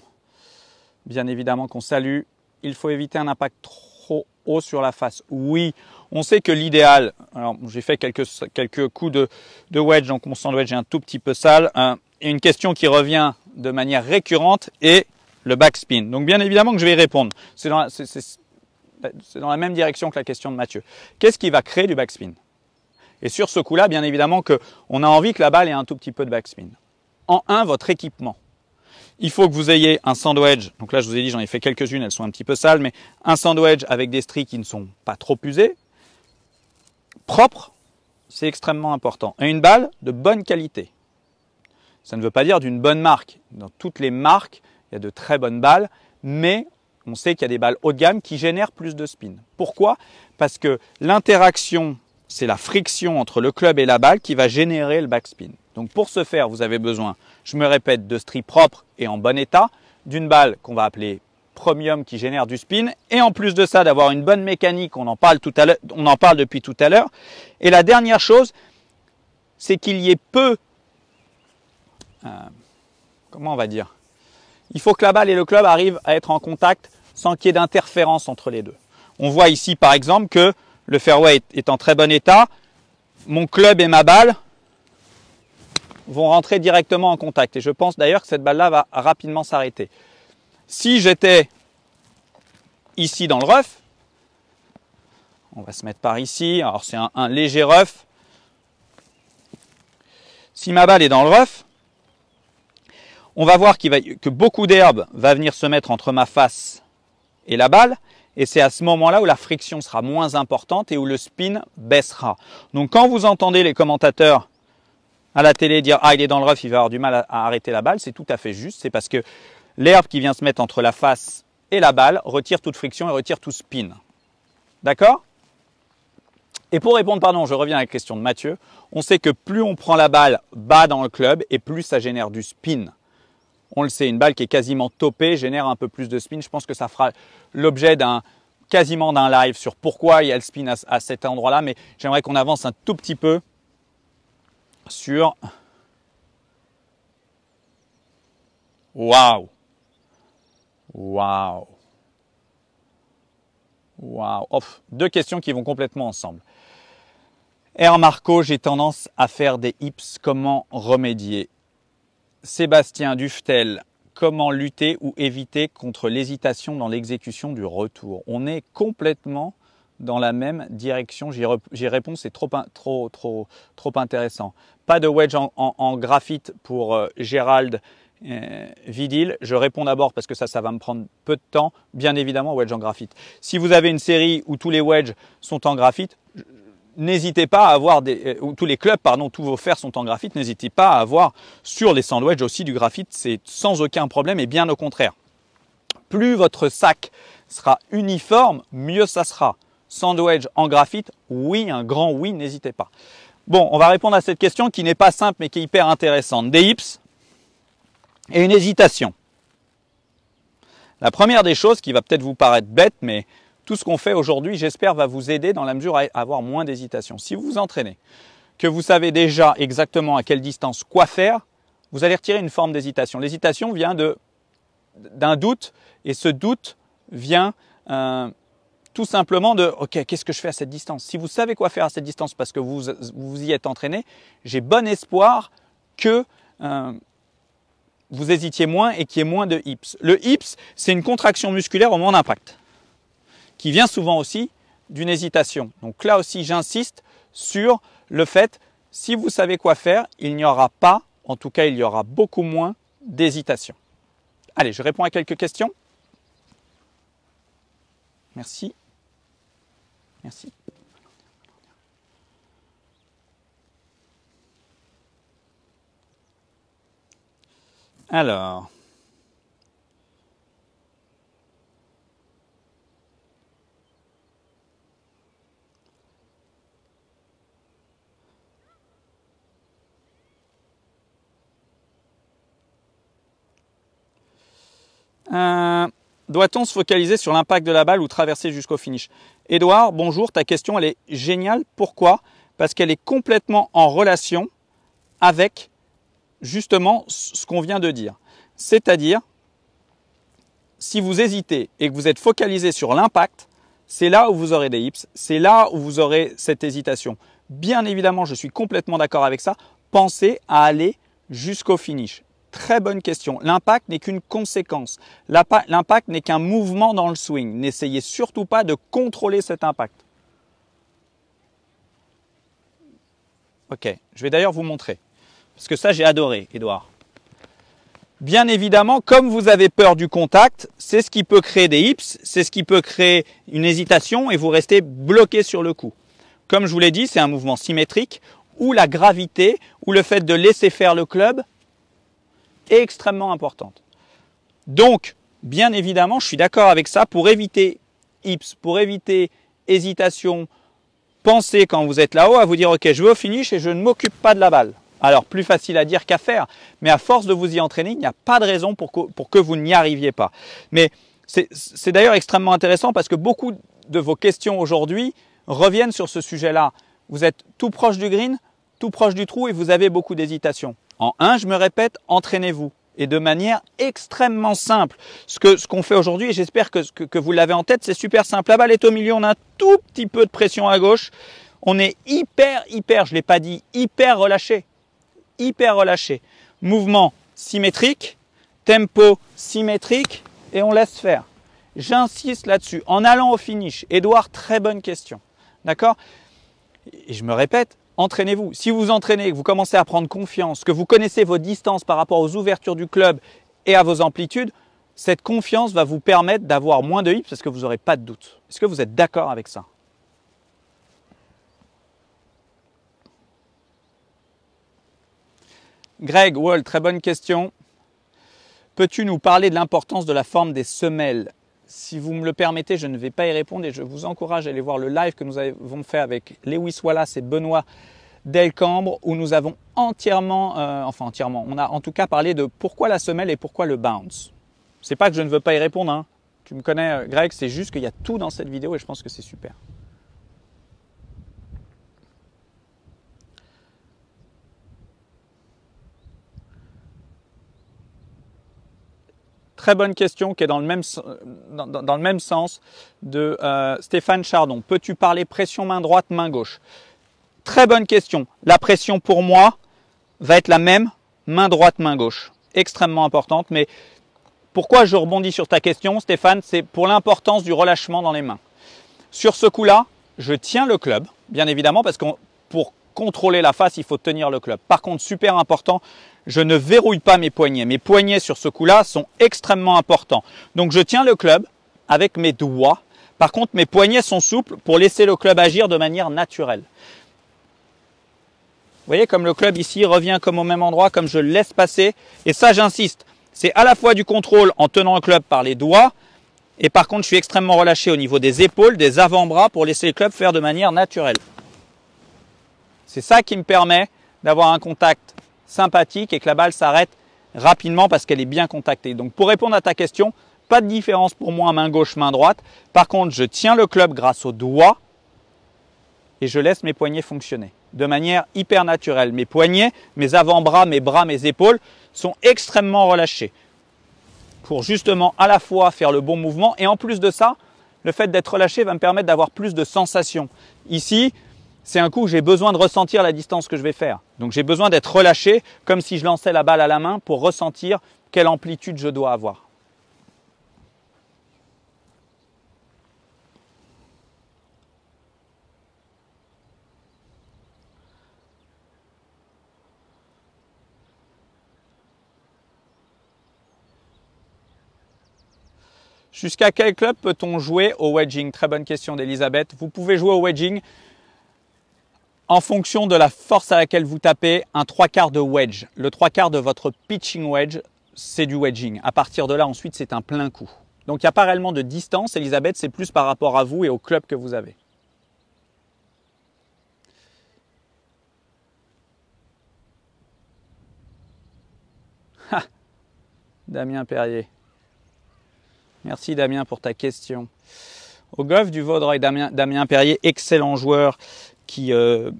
bien évidemment qu'on salue. Il faut éviter un impact trop haut sur la face. Oui, on sait que l'idéal, alors j'ai fait quelques, coups de, wedge, donc mon sandwich est un tout petit peu sale. Hein. et une question qui revient de manière récurrente est le backspin. Donc bien évidemment que je vais y répondre. C'est dans, dans, la même direction que la question de Mathieu. Qu'est-ce qui va créer du backspin Et sur ce coup-là, bien évidemment qu'on a envie que la balle ait un tout petit peu de backspin. En un, votre équipement. Il faut que vous ayez un sandwich. Donc là, je vous ai dit, j'en ai fait quelques-unes, elles sont un petit peu sales, mais un sandwich avec des stries qui ne sont pas trop usées, propre, c'est extrêmement important. Et une balle de bonne qualité. Ça ne veut pas dire d'une bonne marque. Dans toutes les marques, il y a de très bonnes balles, mais on sait qu'il y a des balles haut de gamme qui génèrent plus de spin. Pourquoi Parce que l'interaction, c'est la friction entre le club et la balle qui va générer le backspin. Donc pour ce faire, vous avez besoin, je me répète, de stries propres et en bon état, d'une balle qu'on va appeler premium qui génère du spin, et en plus de ça, d'avoir une bonne mécanique, on en parle, depuis tout à l'heure. Et la dernière chose, c'est qu'il y ait peu... Euh, comment on va dire Il faut que la balle et le club arrivent à être en contact sans qu'il y ait d'interférence entre les deux. On voit ici par exemple que le fairway est en très bon état, mon club et ma balle vont rentrer directement en contact. Et je pense d'ailleurs que cette balle-là va rapidement s'arrêter. Si j'étais ici dans le rough, on va se mettre par ici, alors c'est un, léger rough. Si ma balle est dans le rough, on va voir que beaucoup d'herbe va venir se mettre entre ma face et la balle. Et c'est à ce moment-là où la friction sera moins importante et où le spin baissera. Donc quand vous entendez les commentateurs à la télé dire ah il est dans le rough, il va avoir du mal à, arrêter la balle, c'est tout à fait juste. C'est parce que l'herbe qui vient se mettre entre la face et la balle retire toute friction et retire tout spin. D'accord Et pour répondre, pardon, je reviens à la question de Mathieu. On sait que plus on prend la balle bas dans le club et plus ça génère du spin. On le sait, une balle qui est quasiment topée génère un peu plus de spin. Je pense que ça fera l'objet d'un quasiment d'un live sur pourquoi il y a le spin à cet endroit-là, mais j'aimerais qu'on avance un tout petit peu sur... Waouh Waouh Waouh oh, Deux questions qui vont complètement ensemble. R Marco, j'ai tendance à faire des hips, comment remédier Sébastien Duftel, comment lutter ou éviter contre l'hésitation dans l'exécution du retour On est complètement dans la même direction. J'y réponds, c'est trop, trop, trop, trop intéressant. Pas de wedge en, graphite pour euh, Gérald euh, Vidil. Je réponds d'abord parce que ça, ça va me prendre peu de temps. Bien évidemment, wedge en graphite. Si vous avez une série où tous les wedges sont en graphite, n'hésitez pas à avoir des, euh, tous les clubs, pardon, tous vos fers sont en graphite, n'hésitez pas à avoir sur les sandwichs aussi du graphite, c'est sans aucun problème et bien au contraire. Plus votre sac sera uniforme, mieux ça sera. Sandwich en graphite Oui, un grand oui, n'hésitez pas. Bon, on va répondre à cette question qui n'est pas simple mais qui est hyper intéressante. Des hips et une hésitation. La première des choses qui va peut-être vous paraître bête, mais tout ce qu'on fait aujourd'hui, j'espère, va vous aider dans la mesure à avoir moins d'hésitation. Si vous vous entraînez, que vous savez déjà exactement à quelle distance quoi faire, vous allez retirer une forme d'hésitation. L'hésitation vient d'un doute et ce doute vient euh, tout simplement de OK, qu'est-ce que je fais à cette distance Si vous savez quoi faire à cette distance parce que vous vous y êtes entraîné, j'ai bon espoir que euh, vous hésitiez moins et qu'il y ait moins de hips. Le hips, c'est une contraction musculaire au moment d'impact qui vient souvent aussi d'une hésitation. Donc là aussi, j'insiste sur le fait si vous savez quoi faire, il n'y aura pas, en tout cas, il y aura beaucoup moins d'hésitation. Allez, je réponds à quelques questions. Merci. Merci. Alors. Euh, doit-on se focaliser sur l'impact de la balle ou traverser jusqu'au finish Edouard, bonjour, ta question elle est géniale. Pourquoi Parce qu'elle est complètement en relation avec justement ce qu'on vient de dire. C'est-à-dire, si vous hésitez et que vous êtes focalisé sur l'impact, c'est là où vous aurez des hips, c'est là où vous aurez cette hésitation. Bien évidemment, je suis complètement d'accord avec ça. Pensez à aller jusqu'au finish. Très bonne question. L'impact n'est qu'une conséquence. L'impact n'est qu'un mouvement dans le swing. N'essayez surtout pas de contrôler cet impact. Ok, je vais d'ailleurs vous montrer. Parce que ça, j'ai adoré, Edouard. Bien évidemment, comme vous avez peur du contact, c'est ce qui peut créer des hips, c'est ce qui peut créer une hésitation et vous restez bloqué sur le coup. Comme je vous l'ai dit, c'est un mouvement symétrique où la gravité, ou le fait de laisser faire le club extrêmement importante. Donc, bien évidemment, je suis d'accord avec ça, pour éviter hips, pour éviter hésitation, pensez quand vous êtes là-haut à vous dire ok, je veux au finish et je ne m'occupe pas de la balle. Alors, plus facile à dire qu'à faire, mais à force de vous y entraîner, il n'y a pas de raison pour pour que vous n'y arriviez pas. Mais c'est d'ailleurs extrêmement intéressant parce que beaucoup de vos questions aujourd'hui reviennent sur ce sujet-là. Vous êtes tout proche du green, tout proche du trou et vous avez beaucoup d'hésitation. En un, je me répète, entraînez-vous et de manière extrêmement simple. Ce que ce qu'on fait aujourd'hui, et j'espère que, vous l'avez en tête, c'est super simple. La ah balle est au milieu, on a un tout petit peu de pression à gauche. On est hyper, hyper, je l'ai pas dit, hyper relâché. Hyper relâché. Mouvement symétrique, tempo symétrique, et on laisse faire. J'insiste là-dessus. En allant au finish, Edouard, très bonne question. D'accord Et je me répète, entraînez-vous. Si vous entraînez, que vous commencez à prendre confiance, que vous connaissez vos distances par rapport aux ouvertures du club et à vos amplitudes, cette confiance va vous permettre d'avoir moins de hips parce que vous n'aurez pas de doute. Est-ce que vous êtes d'accord avec ça Greg Wall, très bonne question. Peux-tu nous parler de l'importance de la forme des semelles si vous me le permettez, je ne vais pas y répondre et je vous encourage à aller voir le live que nous avons fait avec Lewis Wallace et Benoît Delcambre où nous avons entièrement, euh, enfin entièrement, on a en tout cas parlé de pourquoi la semelle et pourquoi le bounce. C'est pas que je ne veux pas y répondre, hein. tu me connais euh, Greg, c'est juste qu'il y a tout dans cette vidéo et je pense que c'est super. très bonne question qui est dans le même, dans, le même sens de euh, Stéphane Chardon. Peux-tu parler pression main droite, main gauche Très bonne question. La pression pour moi va être la même, main droite, main gauche. Extrêmement importante, mais pourquoi je rebondis sur ta question, Stéphane C'est pour l'importance du relâchement dans les mains. Sur ce coup-là, je tiens le club, bien évidemment, parce que pour contrôler la face, il faut tenir le club. Par contre, super important, je ne verrouille pas mes poignets. Mes poignets sur ce coup-là sont extrêmement importants. Donc je tiens le club avec mes doigts. Par contre, mes poignets sont souples pour laisser le club agir de manière naturelle. Vous voyez comme le club ici revient comme au même endroit, comme je le laisse passer. Et ça, j'insiste, c'est à la fois du contrôle en tenant le club par les doigts, et par contre, je suis extrêmement relâché au niveau des épaules, des avant-bras pour laisser le club faire de manière naturelle. C'est ça qui me permet d'avoir un contact sympathique et que la balle s'arrête rapidement parce qu'elle est bien contactée. Donc pour répondre à ta question, pas de différence pour moi main gauche, main droite. Par contre, je tiens le club grâce aux doigts et je laisse mes poignets fonctionner de manière hyper naturelle. Mes poignets, mes avant-bras, mes bras, mes épaules sont extrêmement relâchés pour justement à la fois faire le bon mouvement et en plus de ça, le fait d'être relâché va me permettre d'avoir plus de sensations. Ici, c'est un coup où j'ai besoin de ressentir la distance que je vais faire. Donc j'ai besoin d'être relâché, comme si je lançais la balle à la main pour ressentir quelle amplitude je dois avoir. Jusqu'à quel club peut-on jouer au wedging Très bonne question d'Elisabeth. Vous pouvez jouer au wedging en fonction de la force à laquelle vous tapez, un trois quarts de wedge. Le trois quarts de votre pitching wedge, c'est du wedging. À partir de là, ensuite, c'est un plein coup. Donc, il n'y a pas réellement de distance. Elisabeth, c'est plus par rapport à vous et au club que vous avez. Damien Perrier. Merci Damien pour ta question. Au golf du Vaudreuil, Damien, Damien Perrier, excellent joueur qui euh,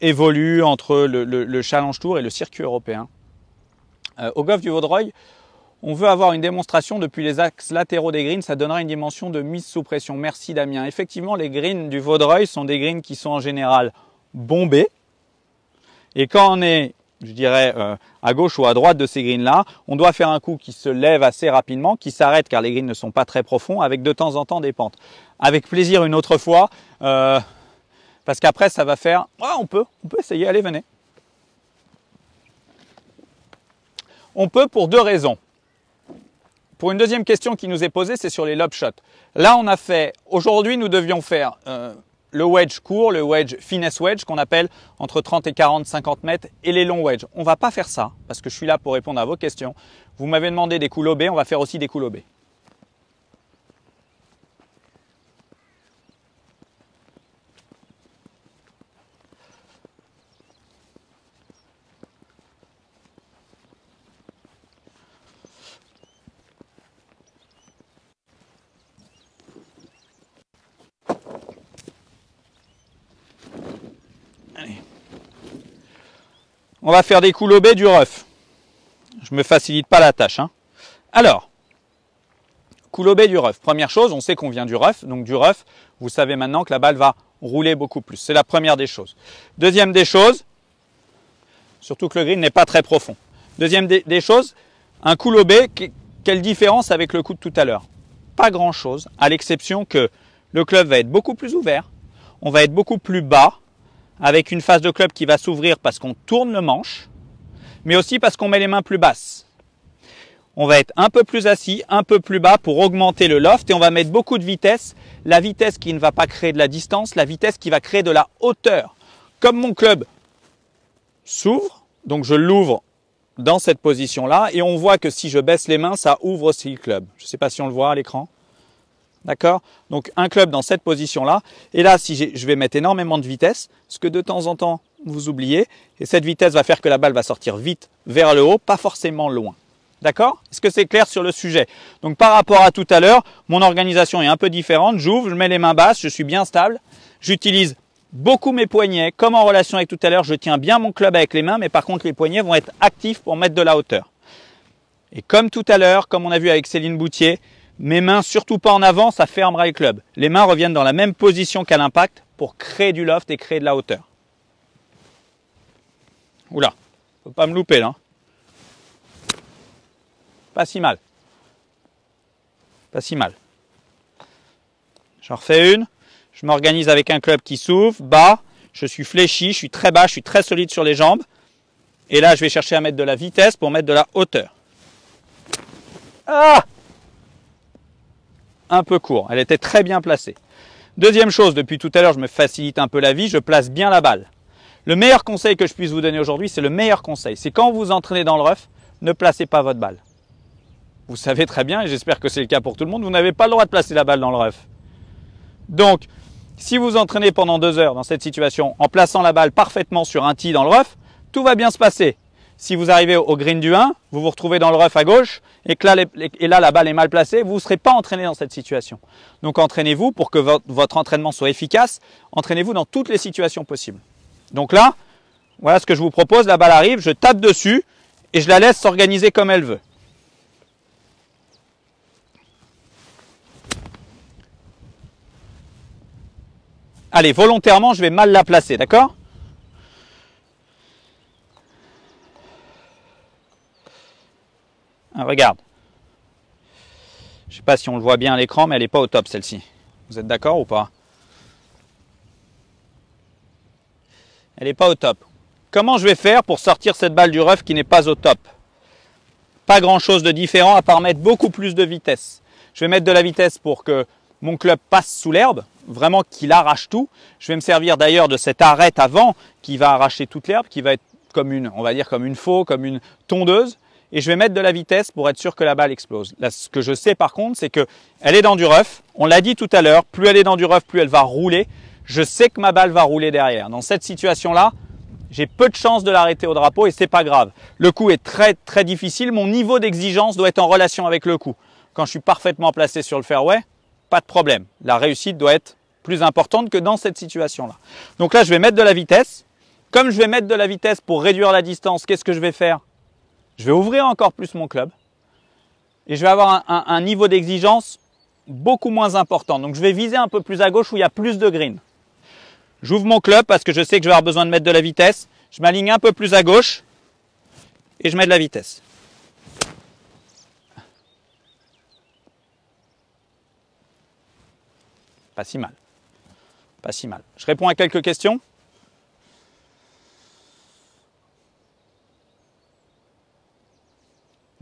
évolue entre le, Challenge Tour et le circuit européen. Euh, au golf du Vaudreuil, on veut avoir une démonstration depuis les axes latéraux des greens, ça donnera une dimension de mise sous pression. Merci Damien. Effectivement, les greens du Vaudreuil sont des greens qui sont en général bombés. Et quand on est, je dirais, euh, à gauche ou à droite de ces greens-là, on doit faire un coup qui se lève assez rapidement, qui s'arrête car les greens ne sont pas très profonds, avec de temps en temps des pentes. Avec plaisir une autre fois. Parce qu'après, ça va faire ah, on peut, on peut essayer, allez, venez. On peut pour deux raisons. Pour une deuxième question qui nous est posée, c'est sur les lob shots. Là, on a fait, aujourd'hui, nous devions faire euh, le wedge court, le wedge finesse wedge qu'on appelle entre 30 et 40, 50 mètres et les longs wedges. On va pas faire ça parce que je suis là pour répondre à vos questions. Vous m'avez demandé des coups lobés, on va faire aussi des coups lobés. on va faire des coups lobés du rough. Je me facilite pas la tâche. Hein. Alors, coulobé du rough. Première chose, on sait qu'on vient du rough. Donc du rough, vous savez maintenant que la balle va rouler beaucoup plus. C'est la première des choses. Deuxième des choses, surtout que le green n'est pas très profond. Deuxième des, choses, un coulobé, quelle différence avec le coup de tout à l'heure Pas grand-chose, à l'exception que le club va être beaucoup plus ouvert, on va être beaucoup plus bas, avec une phase de club qui va s'ouvrir parce qu'on tourne le manche, mais aussi parce qu'on met les mains plus basses. On va être un peu plus assis, un peu plus bas pour augmenter le loft et on va mettre beaucoup de vitesse. La vitesse qui ne va pas créer de la distance, la vitesse qui va créer de la hauteur. Comme mon club s'ouvre, donc je l'ouvre dans cette position-là et on voit que si je baisse les mains, ça ouvre aussi le club. Je ne sais pas si on le voit à l'écran. D'accord Donc un club dans cette position-là. Et là, si je vais mettre énormément de vitesse, ce que de temps en temps vous oubliez, et cette vitesse va faire que la balle va sortir vite vers le haut, pas forcément loin. D'accord Est-ce que c'est clair sur le sujet Donc par rapport à tout à l'heure, mon organisation est un peu différente. J'ouvre, je mets les mains basses, je suis bien stable. J'utilise beaucoup mes poignets, comme en relation avec tout à l'heure, je tiens bien mon club avec les mains, mais par contre les poignets vont être actifs pour mettre de la hauteur. Et comme tout à l'heure, comme on a vu avec Céline Boutier, mes mains surtout pas en avant, ça ferme le club. Les mains reviennent dans la même position qu'à l'impact pour créer du loft et créer de la hauteur. Oula, faut pas me louper là. Hein. Pas si mal. Pas si mal. J'en refais une. Je m'organise avec un club qui s'ouvre, bas. Je suis fléchi, je suis très bas, je suis très solide sur les jambes. Et là, je vais chercher à mettre de la vitesse pour mettre de la hauteur. Ah un peu court. Elle était très bien placée. Deuxième chose, depuis tout à l'heure, je me facilite un peu la vie, je place bien la balle. Le meilleur conseil que je puisse vous donner aujourd'hui, c'est le meilleur conseil. C'est quand vous entraînez dans le rough, ne placez pas votre balle. Vous savez très bien, et j'espère que c'est le cas pour tout le monde, vous n'avez pas le droit de placer la balle dans le rough. Donc, si vous entraînez pendant deux heures dans cette situation en plaçant la balle parfaitement sur un tee dans le rough, tout va bien se passer si vous arrivez au green du 1, vous vous retrouvez dans le rough à gauche et là, la balle est mal placée, vous ne serez pas entraîné dans cette situation. Donc entraînez-vous pour que votre entraînement soit efficace, entraînez-vous dans toutes les situations possibles. Donc là, voilà ce que je vous propose, la balle arrive, je tape dessus et je la laisse s'organiser comme elle veut. Allez, volontairement, je vais mal la placer, d'accord Ah, regarde. Je sais pas si on le voit bien à l'écran, mais elle n'est pas au top celle-ci. Vous êtes d'accord ou pas Elle n'est pas au top. Comment je vais faire pour sortir cette balle du ref qui n'est pas au top Pas grand-chose de différent à part mettre beaucoup plus de vitesse. Je vais mettre de la vitesse pour que mon club passe sous l'herbe, vraiment qu'il arrache tout. Je vais me servir d'ailleurs de cette arête avant qui va arracher toute l'herbe, qui va être comme une, on va dire comme une faux, comme une tondeuse et je vais mettre de la vitesse pour être sûr que la balle explose. ce que je sais par contre, c'est que elle est dans du rough. On l'a dit tout à l'heure, plus elle est dans du rough, plus elle va rouler. Je sais que ma balle va rouler derrière. Dans cette situation-là, j'ai peu de chances de l'arrêter au drapeau et ce c'est pas grave. Le coup est très très difficile. Mon niveau d'exigence doit être en relation avec le coup. Quand je suis parfaitement placé sur le fairway, pas de problème. La réussite doit être plus importante que dans cette situation-là. Donc là, je vais mettre de la vitesse. Comme je vais mettre de la vitesse pour réduire la distance, qu'est-ce que je vais faire je vais ouvrir encore plus mon club et je vais avoir un, niveau d'exigence beaucoup moins important. Donc je vais viser un peu plus à gauche où il y a plus de green. J'ouvre mon club parce que je sais que je vais avoir besoin de mettre de la vitesse. Je m'aligne un peu plus à gauche et je mets de la vitesse. Pas si mal. Pas si mal. Je réponds à quelques questions.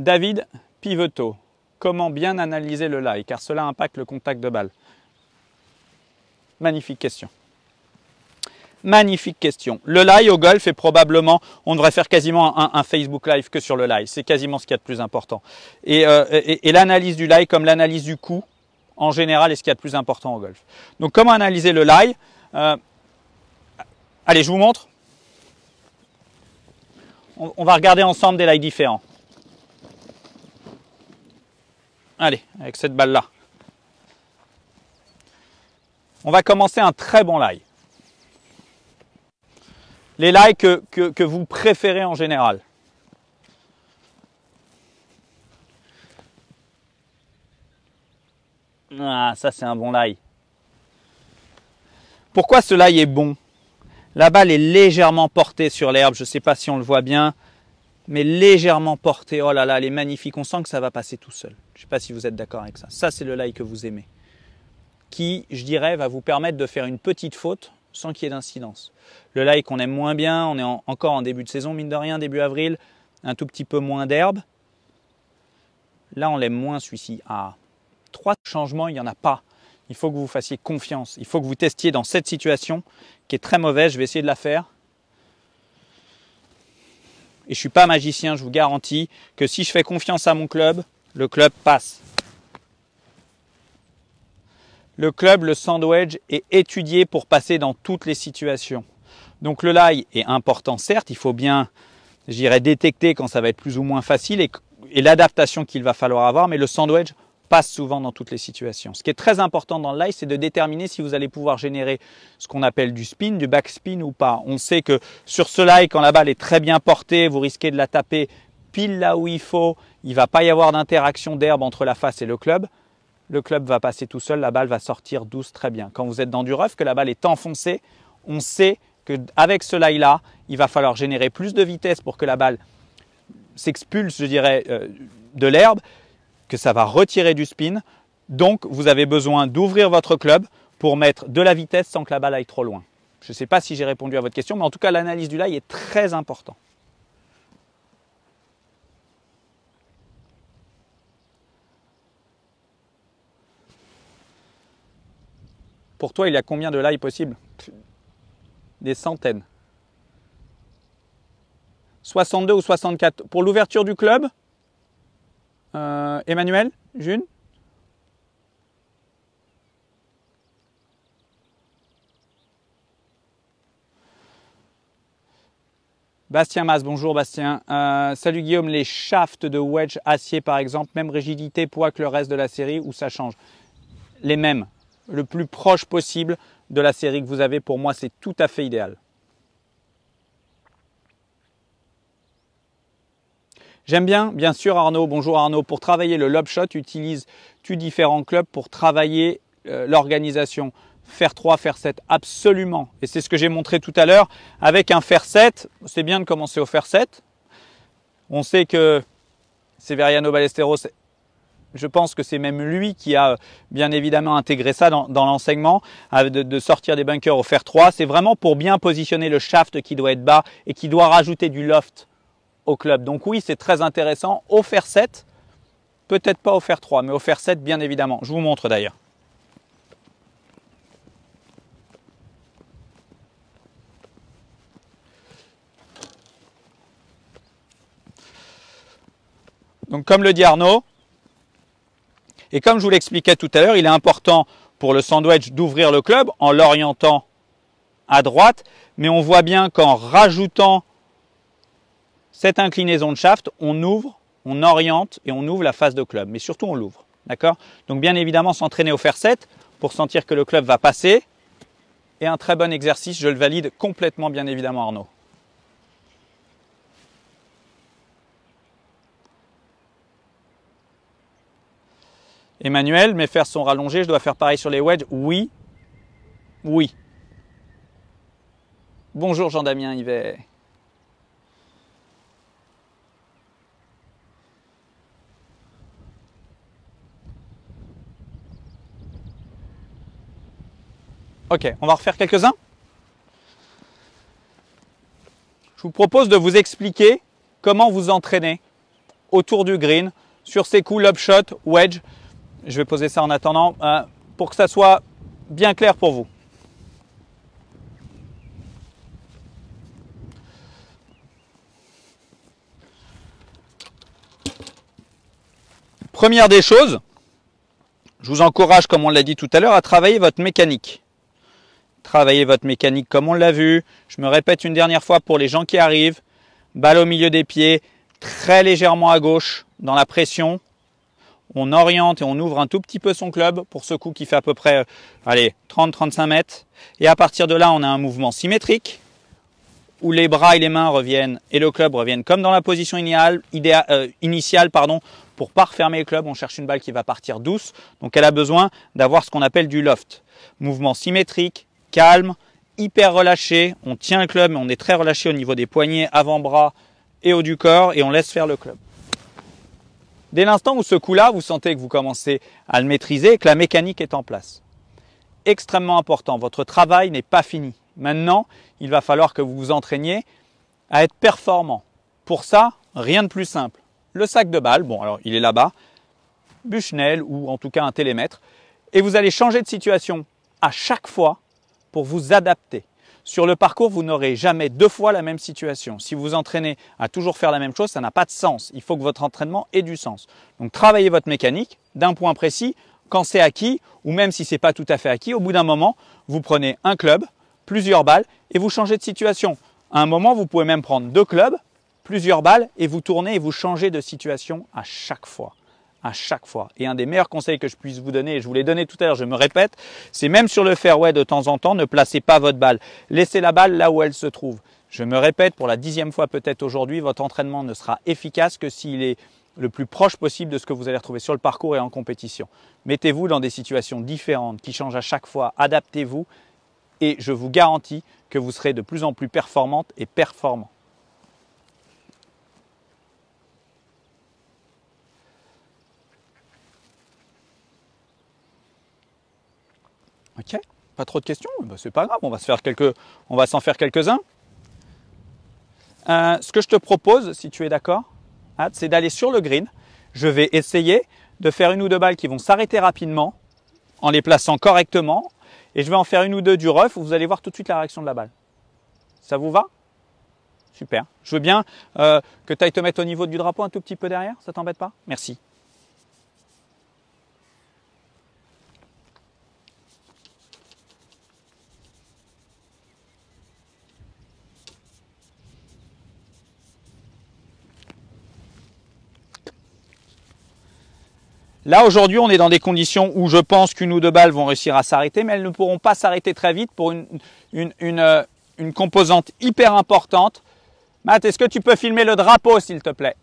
David pivotot, comment bien analyser le lie car cela impacte le contact de balle Magnifique question. Magnifique question. Le lie au golf est probablement, on devrait faire quasiment un, Facebook live que sur le lie. C'est quasiment ce qu'il y a de plus important. Et, euh, l'analyse du lie comme l'analyse du coup, en général, est ce qu'il y a de plus important au golf. Donc comment analyser le lie euh, Allez, je vous montre. On, on va regarder ensemble des lives différents. Allez, avec cette balle-là. On va commencer un très bon lie. Les lies que, vous préférez en général. Ah, ça c'est un bon lie. Pourquoi ce lie est bon La balle est légèrement portée sur l'herbe, je ne sais pas si on le voit bien mais légèrement porté, Oh là là, elle est magnifique, on sent que ça va passer tout seul. Je ne sais pas si vous êtes d'accord avec ça. Ça, c'est le like que vous aimez, qui, je dirais, va vous permettre de faire une petite faute sans qu'il y ait d'incidence. Le like, qu'on aime moins bien, on est encore en début de saison, mine de rien, début avril, un tout petit peu moins d'herbe. Là, on l'aime moins celui-ci. Ah, trois changements, il n'y en a pas. Il faut que vous fassiez confiance. Il faut que vous testiez dans cette situation qui est très mauvaise. Je vais essayer de la faire. Et je suis pas magicien, je vous garantis que si je fais confiance à mon club, le club passe. Le club, le sandwich, est étudié pour passer dans toutes les situations. Donc le lie est important, certes, il faut bien, j'irais, détecter quand ça va être plus ou moins facile et, et l'adaptation qu'il va falloir avoir, mais le sandwich, souvent dans toutes les situations. Ce qui est très important dans le live, c'est de déterminer si vous allez pouvoir générer ce qu'on appelle du spin, du backspin ou pas. On sait que sur ce live, quand la balle est très bien portée, vous risquez de la taper pile là où il faut. Il va pas y avoir d'interaction d'herbe entre la face et le club. Le club va passer tout seul, la balle va sortir douce très bien. Quand vous êtes dans du rough, que la balle est enfoncée, on sait qu'avec ce live là, il va falloir générer plus de vitesse pour que la balle s'expulse, je dirais, euh, de l'herbe, que ça va retirer du spin. Donc, vous avez besoin d'ouvrir votre club pour mettre de la vitesse sans que la balle aille trop loin. Je ne sais pas si j'ai répondu à votre question, mais en tout cas, l'analyse du lie est très important. Pour toi, il y a combien de lies possibles Des centaines. 62 ou 64. Pour l'ouverture du club, euh, Emmanuel, June Bastien Mas, bonjour Bastien. Euh, salut Guillaume, les shafts de wedge acier par exemple, même rigidité poids que le reste de la série ou ça change Les mêmes, le plus proche possible de la série que vous avez, pour moi c'est tout à fait idéal. J'aime bien, bien sûr Arnaud, bonjour Arnaud, pour travailler le lob shot, utilise tu différents clubs pour travailler euh, l'organisation Faire 3, faire 7, absolument. Et c'est ce que j'ai montré tout à l'heure. Avec un faire 7, c'est bien de commencer au faire 7. On sait que Severiano Ballesteros je pense que c'est même lui qui a euh, bien évidemment intégré ça dans, l'enseignement, de, sortir des bunkers au faire 3. C'est vraiment pour bien positionner le shaft qui doit être bas et qui doit rajouter du loft au club. Donc oui, c'est très intéressant. Offert 7, peut-être pas offert 3, mais offert 7 bien évidemment. Je vous montre d'ailleurs. Donc comme le dit Arnaud, et comme je vous l'expliquais tout à l'heure, il est important pour le sandwich d'ouvrir le club en l'orientant à droite, mais on voit bien qu'en rajoutant cette inclinaison de shaft, on ouvre, on oriente et on ouvre la face de club, mais surtout on l'ouvre. D'accord Donc bien évidemment s'entraîner au faire 7 pour sentir que le club va passer. Et un très bon exercice, je le valide complètement bien évidemment Arnaud. Emmanuel, mes fers sont rallongés, je dois faire pareil sur les wedges. Oui, oui. Bonjour Jean-Damien Yvet. Ok, on va refaire quelques-uns. Je vous propose de vous expliquer comment vous entraînez autour du green sur ces coups l'upshot, wedge. Je vais poser ça en attendant euh, pour que ça soit bien clair pour vous. Première des choses, je vous encourage, comme on l'a dit tout à l'heure, à travailler votre mécanique. Travaillez votre mécanique comme on l'a vu. Je me répète une dernière fois pour les gens qui arrivent. Balle au milieu des pieds, très légèrement à gauche dans la pression. On oriente et on ouvre un tout petit peu son club pour ce coup qui fait à peu près 30-35 euh, mètres. Et à partir de là, on a un mouvement symétrique où les bras et les mains reviennent et le club reviennent comme dans la position initiale. Euh, pardon, pour ne pas refermer le club, on cherche une balle qui va partir douce. Donc elle a besoin d'avoir ce qu'on appelle du loft. Mouvement symétrique, calme, hyper relâché. On tient le club, mais on est très relâché au niveau des poignets, avant-bras et haut du corps et on laisse faire le club. Dès l'instant où ce coup-là, vous sentez que vous commencez à le maîtriser et que la mécanique est en place. Extrêmement important, votre travail n'est pas fini. Maintenant, il va falloir que vous vous entraîniez à être performant. Pour ça, rien de plus simple. Le sac de balles, bon alors il est là-bas, Bushnell ou en tout cas un télémètre, et vous allez changer de situation à chaque fois pour vous adapter. Sur le parcours, vous n'aurez jamais deux fois la même situation. Si vous vous entraînez à toujours faire la même chose, ça n'a pas de sens. Il faut que votre entraînement ait du sens. Donc travaillez votre mécanique d'un point précis, quand c'est acquis, ou même si ce n'est pas tout à fait acquis, au bout d'un moment, vous prenez un club, plusieurs balles, et vous changez de situation. À un moment, vous pouvez même prendre deux clubs, plusieurs balles, et vous tournez et vous changez de situation à chaque fois à chaque fois. Et un des meilleurs conseils que je puisse vous donner, et je vous l'ai donné tout à l'heure, je me répète, c'est même sur le fairway de temps en temps, ne placez pas votre balle. Laissez la balle là où elle se trouve. Je me répète pour la dixième fois peut-être aujourd'hui, votre entraînement ne sera efficace que s'il est le plus proche possible de ce que vous allez retrouver sur le parcours et en compétition. Mettez-vous dans des situations différentes qui changent à chaque fois, adaptez-vous et je vous garantis que vous serez de plus en plus performante et performant. Ok Pas trop de questions bah, C'est pas grave, on va s'en faire quelques-uns. Euh, ce que je te propose, si tu es d'accord, c'est d'aller sur le green. Je vais essayer de faire une ou deux balles qui vont s'arrêter rapidement en les plaçant correctement. Et je vais en faire une ou deux du rough où vous allez voir tout de suite la réaction de la balle. Ça vous va Super. Je veux bien euh, que tu ailles te mettre au niveau du drapeau un tout petit peu derrière. Ça t'embête pas Merci. Là aujourd'hui, on est dans des conditions où je pense qu'une ou deux balles vont réussir à s'arrêter, mais elles ne pourront pas s'arrêter très vite pour euh, une, composante hyper importante. Matt, est-ce que tu peux filmer le drapeau, s'il te plaît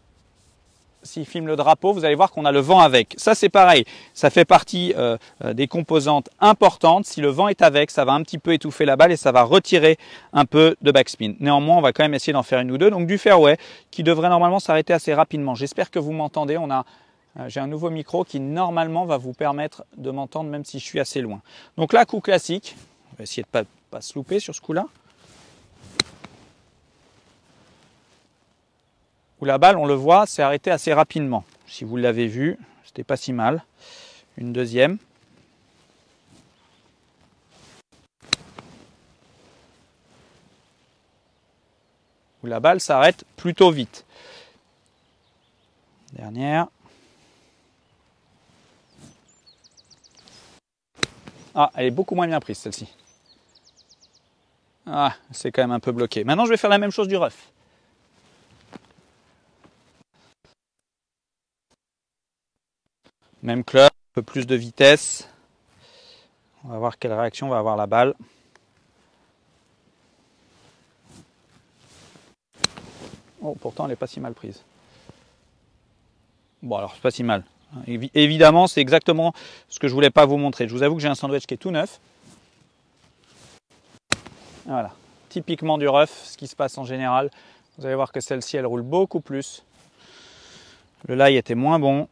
S'il filme le drapeau, vous allez voir qu'on a le vent avec. Ça, c'est pareil. Ça fait partie euh, euh, des composantes importantes. Si le vent est avec, ça va un petit peu étouffer la balle et ça va retirer un peu de backspin. Néanmoins, on va quand même essayer d'en faire une ou deux. Donc du fairway qui devrait normalement s'arrêter assez rapidement. J'espère que vous m'entendez. On a euh, j'ai un nouveau micro qui normalement va vous permettre de m'entendre même si je suis assez loin. Donc là, coup classique. On va essayer de ne pas, pas se louper sur ce coup-là. Où la balle, on le voit, s'est arrêtée assez rapidement. Si vous l'avez vu, c'était pas si mal. Une deuxième. Où la balle s'arrête plutôt vite. Dernière. Ah, elle est beaucoup moins bien prise celle-ci. Ah, c'est quand même un peu bloqué. Maintenant, je vais faire la même chose du rough. Même club, un peu plus de vitesse. On va voir quelle réaction va avoir la balle. Oh, pourtant, elle n'est pas si mal prise. Bon, alors, c'est pas si mal. Évidemment, c'est exactement ce que je voulais pas vous montrer. Je vous avoue que j'ai un sandwich qui est tout neuf. Voilà, typiquement du rough, ce qui se passe en général. Vous allez voir que celle-ci, elle roule beaucoup plus. Le lie était moins bon.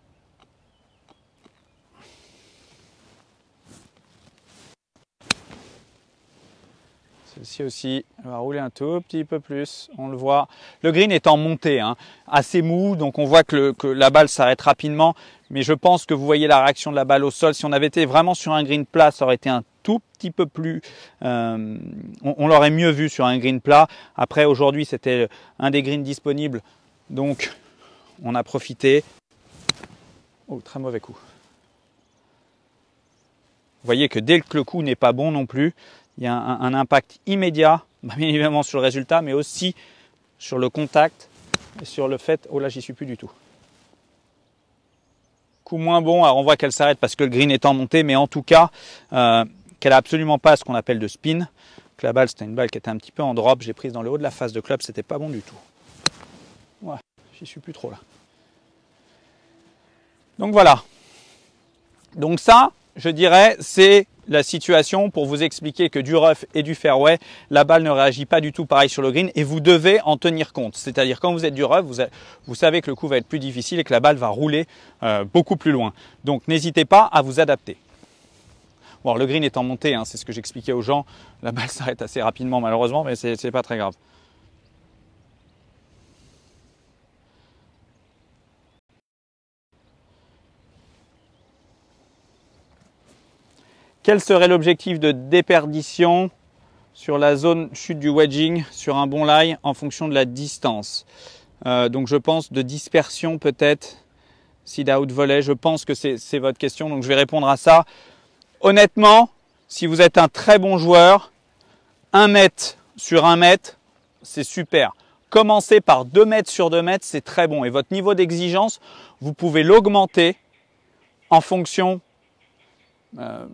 celle aussi on va rouler un tout petit peu plus, on le voit. Le green est en montée, hein. assez mou, donc on voit que, la balle s'arrête rapidement. Mais je pense que vous voyez la réaction de la balle au sol. Si on avait été vraiment sur un green plat, ça aurait été un tout petit peu plus... Euh, on, on l'aurait mieux vu sur un green plat. Après, aujourd'hui, c'était un des greens disponibles. Donc, on a profité. Oh, très mauvais coup. Vous voyez que dès que le coup n'est pas bon non plus, il y a un, impact immédiat, bien évidemment sur le résultat, mais aussi sur le contact et sur le fait, oh là j'y suis plus du tout. Coup moins bon, alors on voit qu'elle s'arrête parce que le green est en montée, mais en tout cas, euh, qu'elle n'a absolument pas ce qu'on appelle de spin. la balle, c'était une balle qui était un petit peu en drop, j'ai prise dans le haut de la face de club, c'était pas bon du tout. Ouais, j'y suis plus trop là. Donc voilà. Donc ça, je dirais, c'est la situation pour vous expliquer que du rough et du fairway, la balle ne réagit pas du tout pareil sur le green et vous devez en tenir compte. C'est-à-dire quand vous êtes du rough, vous, savez que le coup va être plus difficile et que la balle va rouler euh, beaucoup plus loin. Donc n'hésitez pas à vous adapter. Bon, le green est en montée, hein, c'est ce que j'expliquais aux gens. La balle s'arrête assez rapidement malheureusement, mais ce n'est pas très grave. Quel serait l'objectif de déperdition sur la zone chute du wedging sur un bon lie en fonction de la distance euh, Donc je pense de dispersion peut-être, si dout volet, je pense que c'est votre question, donc je vais répondre à ça. Honnêtement, si vous êtes un très bon joueur, un mètre sur un mètre, c'est super. Commencez par 2 mètres sur 2 mètres, c'est très bon. Et votre niveau d'exigence, vous pouvez l'augmenter en fonction euh,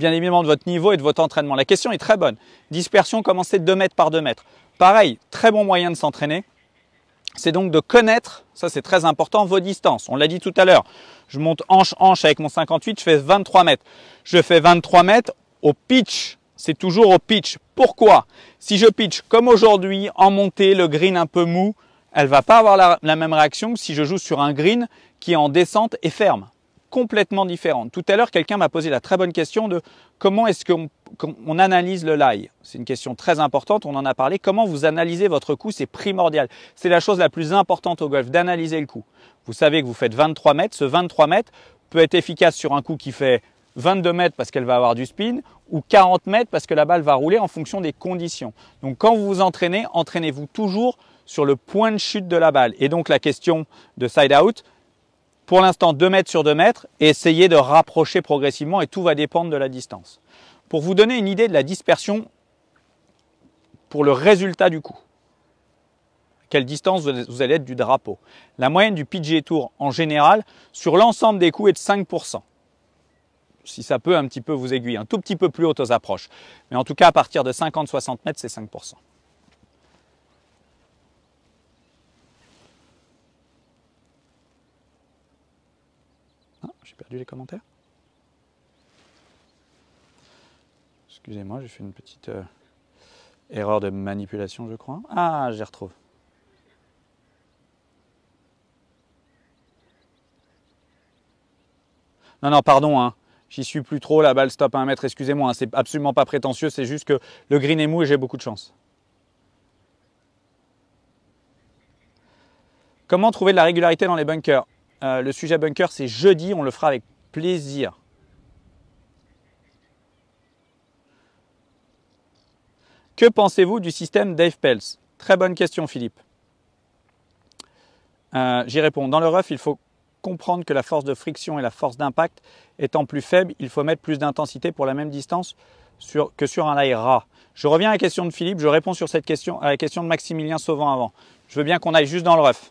bien évidemment de votre niveau et de votre entraînement. La question est très bonne. Dispersion, commencez 2 mètres par 2 mètres. Pareil, très bon moyen de s'entraîner. C'est donc de connaître, ça c'est très important, vos distances. On l'a dit tout à l'heure, je monte hanche-hanche avec mon 58, je fais 23 mètres. Je fais 23 mètres au pitch, c'est toujours au pitch. Pourquoi Si je pitch comme aujourd'hui, en montée, le green un peu mou, elle va pas avoir la, la même réaction que si je joue sur un green qui est en descente et ferme complètement différente. Tout à l'heure, quelqu'un m'a posé la très bonne question de comment est-ce qu'on analyse le lie C'est une question très importante, on en a parlé. Comment vous analysez votre coup C'est primordial. C'est la chose la plus importante au golf, d'analyser le coup. Vous savez que vous faites 23 mètres. Ce 23 mètres peut être efficace sur un coup qui fait 22 mètres parce qu'elle va avoir du spin ou 40 mètres parce que la balle va rouler en fonction des conditions. Donc quand vous vous entraînez, entraînez-vous toujours sur le point de chute de la balle. Et donc la question de side out, pour l'instant, 2 mètres sur 2 mètres et essayez de rapprocher progressivement et tout va dépendre de la distance. Pour vous donner une idée de la dispersion pour le résultat du coup, quelle distance vous allez être du drapeau. La moyenne du PG Tour en général sur l'ensemble des coups est de 5%. Si ça peut un petit peu vous aiguiller, un tout petit peu plus haut aux approches. Mais en tout cas, à partir de 50-60 mètres, c'est 5%. perdu les commentaires Excusez-moi, j'ai fait une petite euh, erreur de manipulation, je crois. Ah, j'y retrouve. Non, non, pardon, hein. j'y suis plus trop, la balle stop à un mètre, excusez-moi, hein, c'est absolument pas prétentieux, c'est juste que le green est mou et j'ai beaucoup de chance. Comment trouver de la régularité dans les bunkers euh, le sujet bunker, c'est jeudi, on le fera avec plaisir. Que pensez-vous du système Dave Pels Très bonne question, Philippe. Euh, j'y réponds. Dans le rough, il faut comprendre que la force de friction et la force d'impact étant plus faibles, il faut mettre plus d'intensité pour la même distance que sur un ras. Je reviens à la question de Philippe, je réponds sur cette question, à la question de Maximilien Sauvant avant. Je veux bien qu'on aille juste dans le rough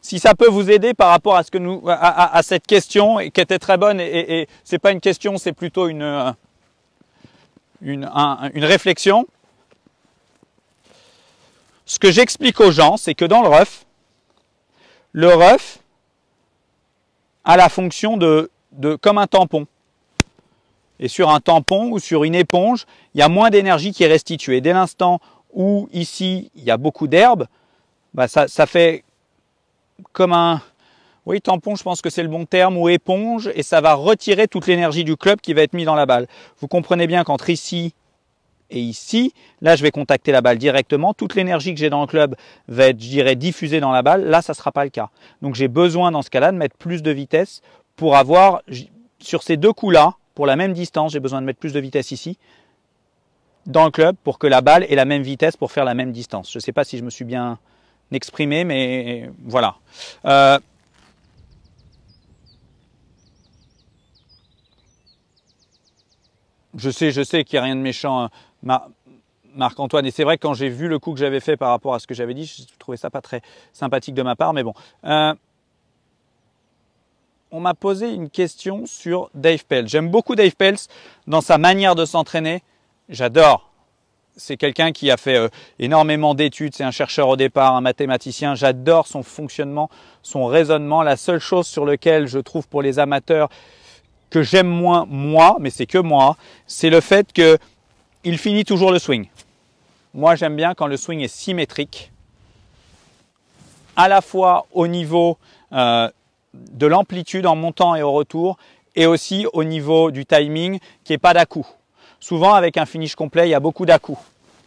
si ça peut vous aider par rapport à ce que nous, à, cette question qui était très bonne et, ce n'est c'est pas une question, c'est plutôt une euh, une, réflexion. Ce que j'explique aux gens, c'est que dans le ref, le ref a la fonction de, de comme un tampon. Et sur un tampon ou sur une éponge, il y a moins d'énergie qui est restituée. Dès l'instant où ici il y a beaucoup d'herbe, bah, ça, ça, fait comme un, oui, tampon, je pense que c'est le bon terme, ou éponge, et ça va retirer toute l'énergie du club qui va être mise dans la balle. Vous comprenez bien qu'entre ici et ici, là, je vais contacter la balle directement. Toute l'énergie que j'ai dans le club va être, je dirais, diffusée dans la balle. Là, ça ne sera pas le cas. Donc, j'ai besoin, dans ce cas-là, de mettre plus de vitesse pour avoir, sur ces deux coups-là, pour la même distance, j'ai besoin de mettre plus de vitesse ici, dans le club, pour que la balle ait la même vitesse pour faire la même distance. Je ne sais pas si je me suis bien n'exprimer, mais voilà. Euh, je sais, je sais qu'il n'y a rien de méchant, hein. Marc-Antoine. Et c'est vrai que quand j'ai vu le coup que j'avais fait par rapport à ce que j'avais dit, je trouvais ça pas très sympathique de ma part, mais bon. Euh, on m'a posé une question sur Dave Pelz J'aime beaucoup Dave Pelz dans sa manière de s'entraîner. J'adore c'est quelqu'un qui a fait euh, énormément d'études, c'est un chercheur au départ, un mathématicien, j'adore son fonctionnement, son raisonnement. La seule chose sur laquelle je trouve pour les amateurs que j'aime moins moi, mais c'est que moi, c'est le fait qu'il il finit toujours le swing. Moi, j'aime bien quand le swing est symétrique, à la fois au niveau euh, de l'amplitude en montant et au retour, et aussi au niveau du timing qui n'est pas d'à-coup souvent avec un finish complet, il y a beaucoup dà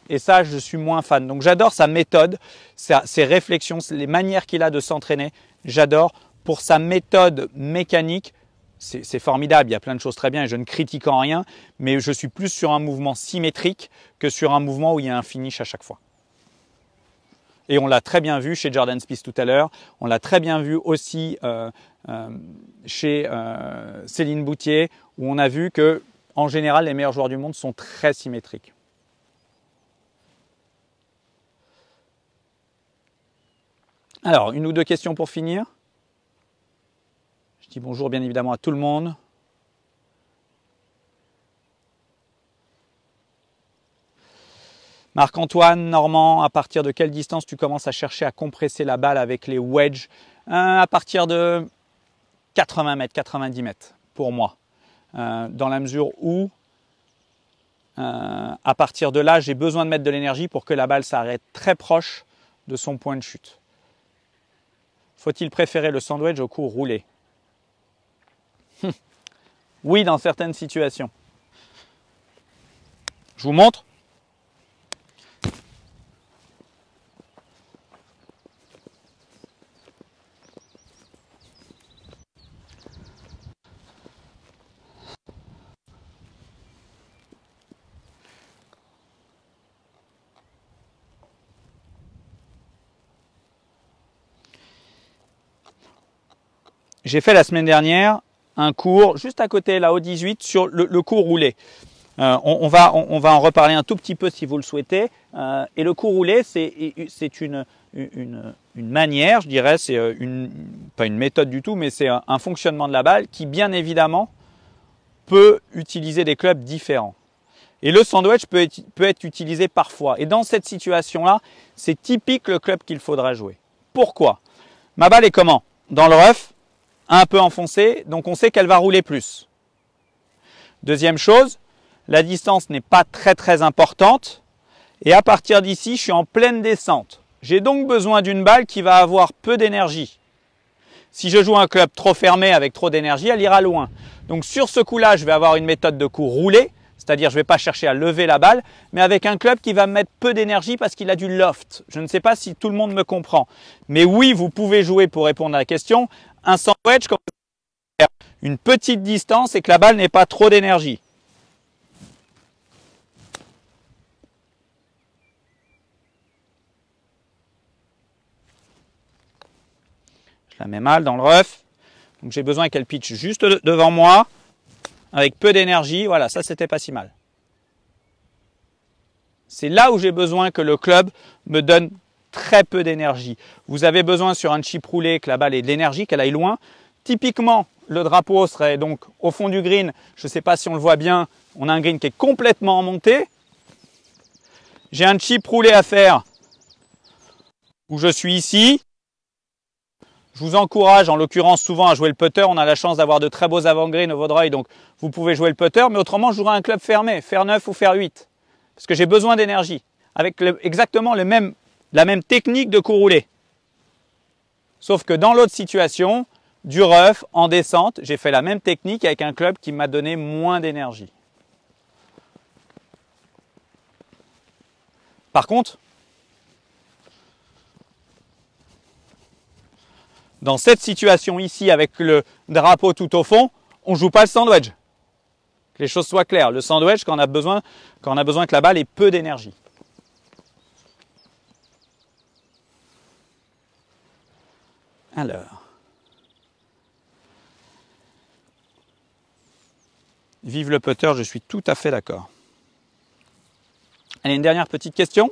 Et ça, je suis moins fan. Donc j'adore sa méthode, ses réflexions, les manières qu'il a de s'entraîner. J'adore pour sa méthode mécanique. C'est formidable, il y a plein de choses très bien et je ne critique en rien, mais je suis plus sur un mouvement symétrique que sur un mouvement où il y a un finish à chaque fois. Et on l'a très bien vu chez Jordan Spieth tout à l'heure. On l'a très bien vu aussi euh, euh, chez euh, Céline Boutier, où on a vu que en général, les meilleurs joueurs du monde sont très symétriques. Alors, une ou deux questions pour finir. Je dis bonjour bien évidemment à tout le monde. Marc-Antoine, Normand, à partir de quelle distance tu commences à chercher à compresser la balle avec les wedges euh, À partir de 80 mètres, 90 mètres, pour moi. Euh, dans la mesure où, euh, à partir de là, j'ai besoin de mettre de l'énergie pour que la balle s'arrête très proche de son point de chute. Faut-il préférer le sandwich au coup roulé Oui, dans certaines situations. Je vous montre J'ai fait la semaine dernière un cours juste à côté, là, au 18, sur le, le cours roulé. Euh, on, va, on, va en reparler un tout petit peu si vous le souhaitez. Euh, et le coup roulé, c'est une, une, une, manière, je dirais, c'est euh, une, pas une méthode du tout, mais c'est un, fonctionnement de la balle qui, bien évidemment, peut utiliser des clubs différents. Et le sandwich peut être, peut être utilisé parfois. Et dans cette situation-là, c'est typique le club qu'il faudra jouer. Pourquoi Ma balle est comment Dans le rough, un peu enfoncée, donc on sait qu'elle va rouler plus. Deuxième chose, la distance n'est pas très très importante, et à partir d'ici, je suis en pleine descente. J'ai donc besoin d'une balle qui va avoir peu d'énergie. Si je joue un club trop fermé avec trop d'énergie, elle ira loin. Donc sur ce coup-là, je vais avoir une méthode de coup roulé, c'est-à-dire je ne vais pas chercher à lever la balle, mais avec un club qui va mettre peu d'énergie parce qu'il a du loft. Je ne sais pas si tout le monde me comprend. Mais oui, vous pouvez jouer pour répondre à la question un sandwich comme une petite distance et que la balle n'ait pas trop d'énergie. Je la mets mal dans le rough. Donc j'ai besoin qu'elle pitch juste devant moi avec peu d'énergie. Voilà, ça c'était pas si mal. C'est là où j'ai besoin que le club me donne très peu d'énergie. Vous avez besoin sur un chip roulé que la balle ait de l'énergie, qu'elle aille loin. Typiquement, le drapeau serait donc au fond du green. Je ne sais pas si on le voit bien. On a un green qui est complètement en montée. J'ai un chip roulé à faire où je suis ici. Je vous encourage en l'occurrence souvent à jouer le putter. On a la chance d'avoir de très beaux avant-green au Vaudreuil, donc vous pouvez jouer le putter. Mais autrement, je jouerai un club fermé, faire 9 ou faire 8. Parce que j'ai besoin d'énergie. Avec exactement le même la même technique de courrouler roulé. Sauf que dans l'autre situation, du rough, en descente, j'ai fait la même technique avec un club qui m'a donné moins d'énergie. Par contre, dans cette situation ici avec le drapeau tout au fond, on ne joue pas le sandwich. Que les choses soient claires. Le sandwich, quand on a besoin, quand on a besoin que la balle ait peu d'énergie. Alors, vive le putter, je suis tout à fait d'accord. Allez, une dernière petite question.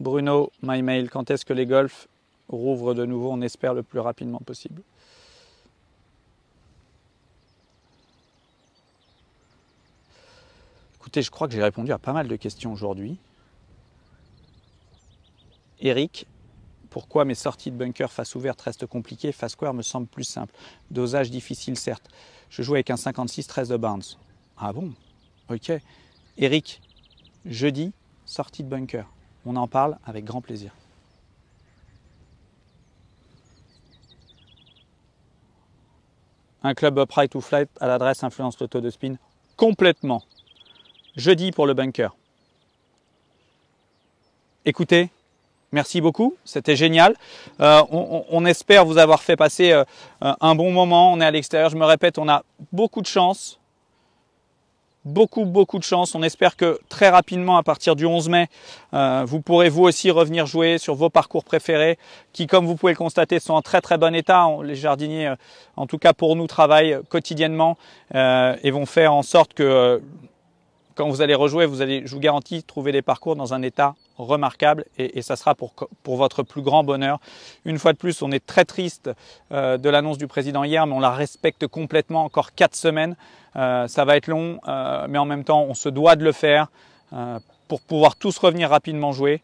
Bruno, my mail, quand est-ce que les golfs rouvrent de nouveau On espère le plus rapidement possible. je crois que j'ai répondu à pas mal de questions aujourd'hui. Eric, pourquoi mes sorties de bunker face ouverte restent compliquées, face square me semble plus simple. Dosage difficile, certes. Je joue avec un 56-13 de Barnes. Ah bon Ok. Eric, jeudi, sortie de bunker. On en parle avec grand plaisir. Un club upright ou flight à l'adresse influence le taux de spin complètement jeudi pour le bunker. Écoutez, merci beaucoup, c'était génial. Euh, on, espère vous avoir fait passer euh, un bon moment. On est à l'extérieur, je me répète, on a beaucoup de chance. Beaucoup, beaucoup de chance. On espère que très rapidement, à partir du 11 mai, euh, vous pourrez vous aussi revenir jouer sur vos parcours préférés, qui, comme vous pouvez le constater, sont en très très bon état. Les jardiniers, en tout cas pour nous, travaillent quotidiennement et vont faire en sorte que quand vous allez rejouer, vous allez, je vous garantis, trouver des parcours dans un état remarquable et, ce ça sera pour, votre plus grand bonheur. Une fois de plus, on est très triste euh, de l'annonce du président hier, mais on la respecte complètement. Encore quatre semaines, euh, ça va être long, euh, mais en même temps, on se doit de le faire pour pouvoir tous revenir rapidement jouer.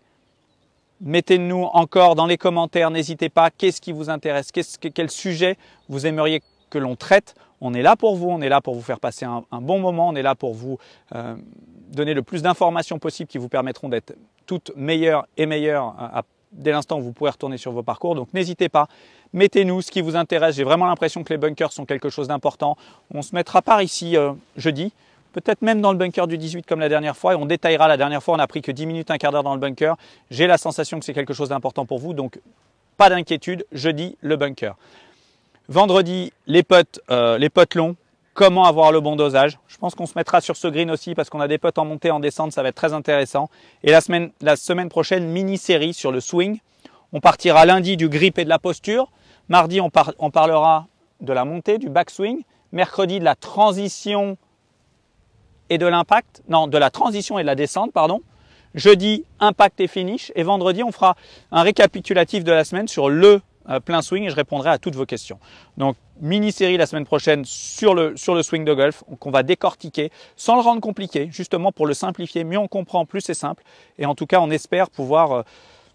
Mettez-nous encore dans les commentaires, n'hésitez pas, qu'est-ce qui vous intéresse, quel sujet vous aimeriez que l'on traite. On est là pour vous, on est là pour vous faire passer un, bon moment, on est là pour vous euh, donner le plus d'informations possibles qui vous permettront d'être toutes meilleures et meilleures euh, dès l'instant où vous pourrez retourner sur vos parcours. Donc n'hésitez pas, mettez-nous ce qui vous intéresse. J'ai vraiment l'impression que les bunkers sont quelque chose d'important. On se mettra par ici euh, jeudi peut-être même dans le bunker du 18 comme la dernière fois, et on détaillera la dernière fois, on n'a pris que 10 minutes, un quart d'heure dans le bunker. J'ai la sensation que c'est quelque chose d'important pour vous, donc pas d'inquiétude, jeudi, le bunker. Vendredi, les potes, euh, les potes longs, comment avoir le bon dosage. Je pense qu'on se mettra sur ce green aussi parce qu'on a des potes en montée, en descente, ça va être très intéressant. Et la semaine, la semaine prochaine, mini-série sur le swing. On partira lundi du grip et de la posture. Mardi, on, on parlera de la montée, du backswing. Mercredi, de la transition et de l'impact. Non, de la transition et de la descente, pardon. Jeudi, impact et finish. Et vendredi, on fera un récapitulatif de la semaine sur le plein swing et je répondrai à toutes vos questions. Donc, mini-série la semaine prochaine sur le, swing de golf qu'on va décortiquer sans le rendre compliqué, justement pour le simplifier. Mieux on comprend, plus c'est simple. Et en tout cas, on espère pouvoir, euh,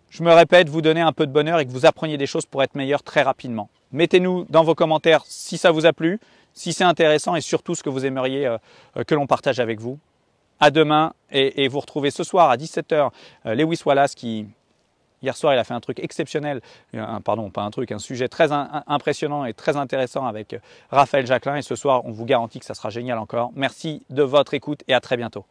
je me répète, vous donner un peu de bonheur et que vous appreniez des choses pour être meilleur très rapidement. Mettez-nous dans vos commentaires si ça vous a plu, si c'est intéressant et surtout ce que vous aimeriez euh, euh, que l'on partage avec vous. À demain et, et vous retrouvez ce soir à 17h Lewis Wallace qui, Hier soir, il a fait un truc exceptionnel, euh, pardon, pas un truc, un sujet très impressionnant et très intéressant avec euh, Raphaël Jacquelin. Et ce soir, on vous garantit que ça sera génial encore. Merci de votre écoute et à très bientôt.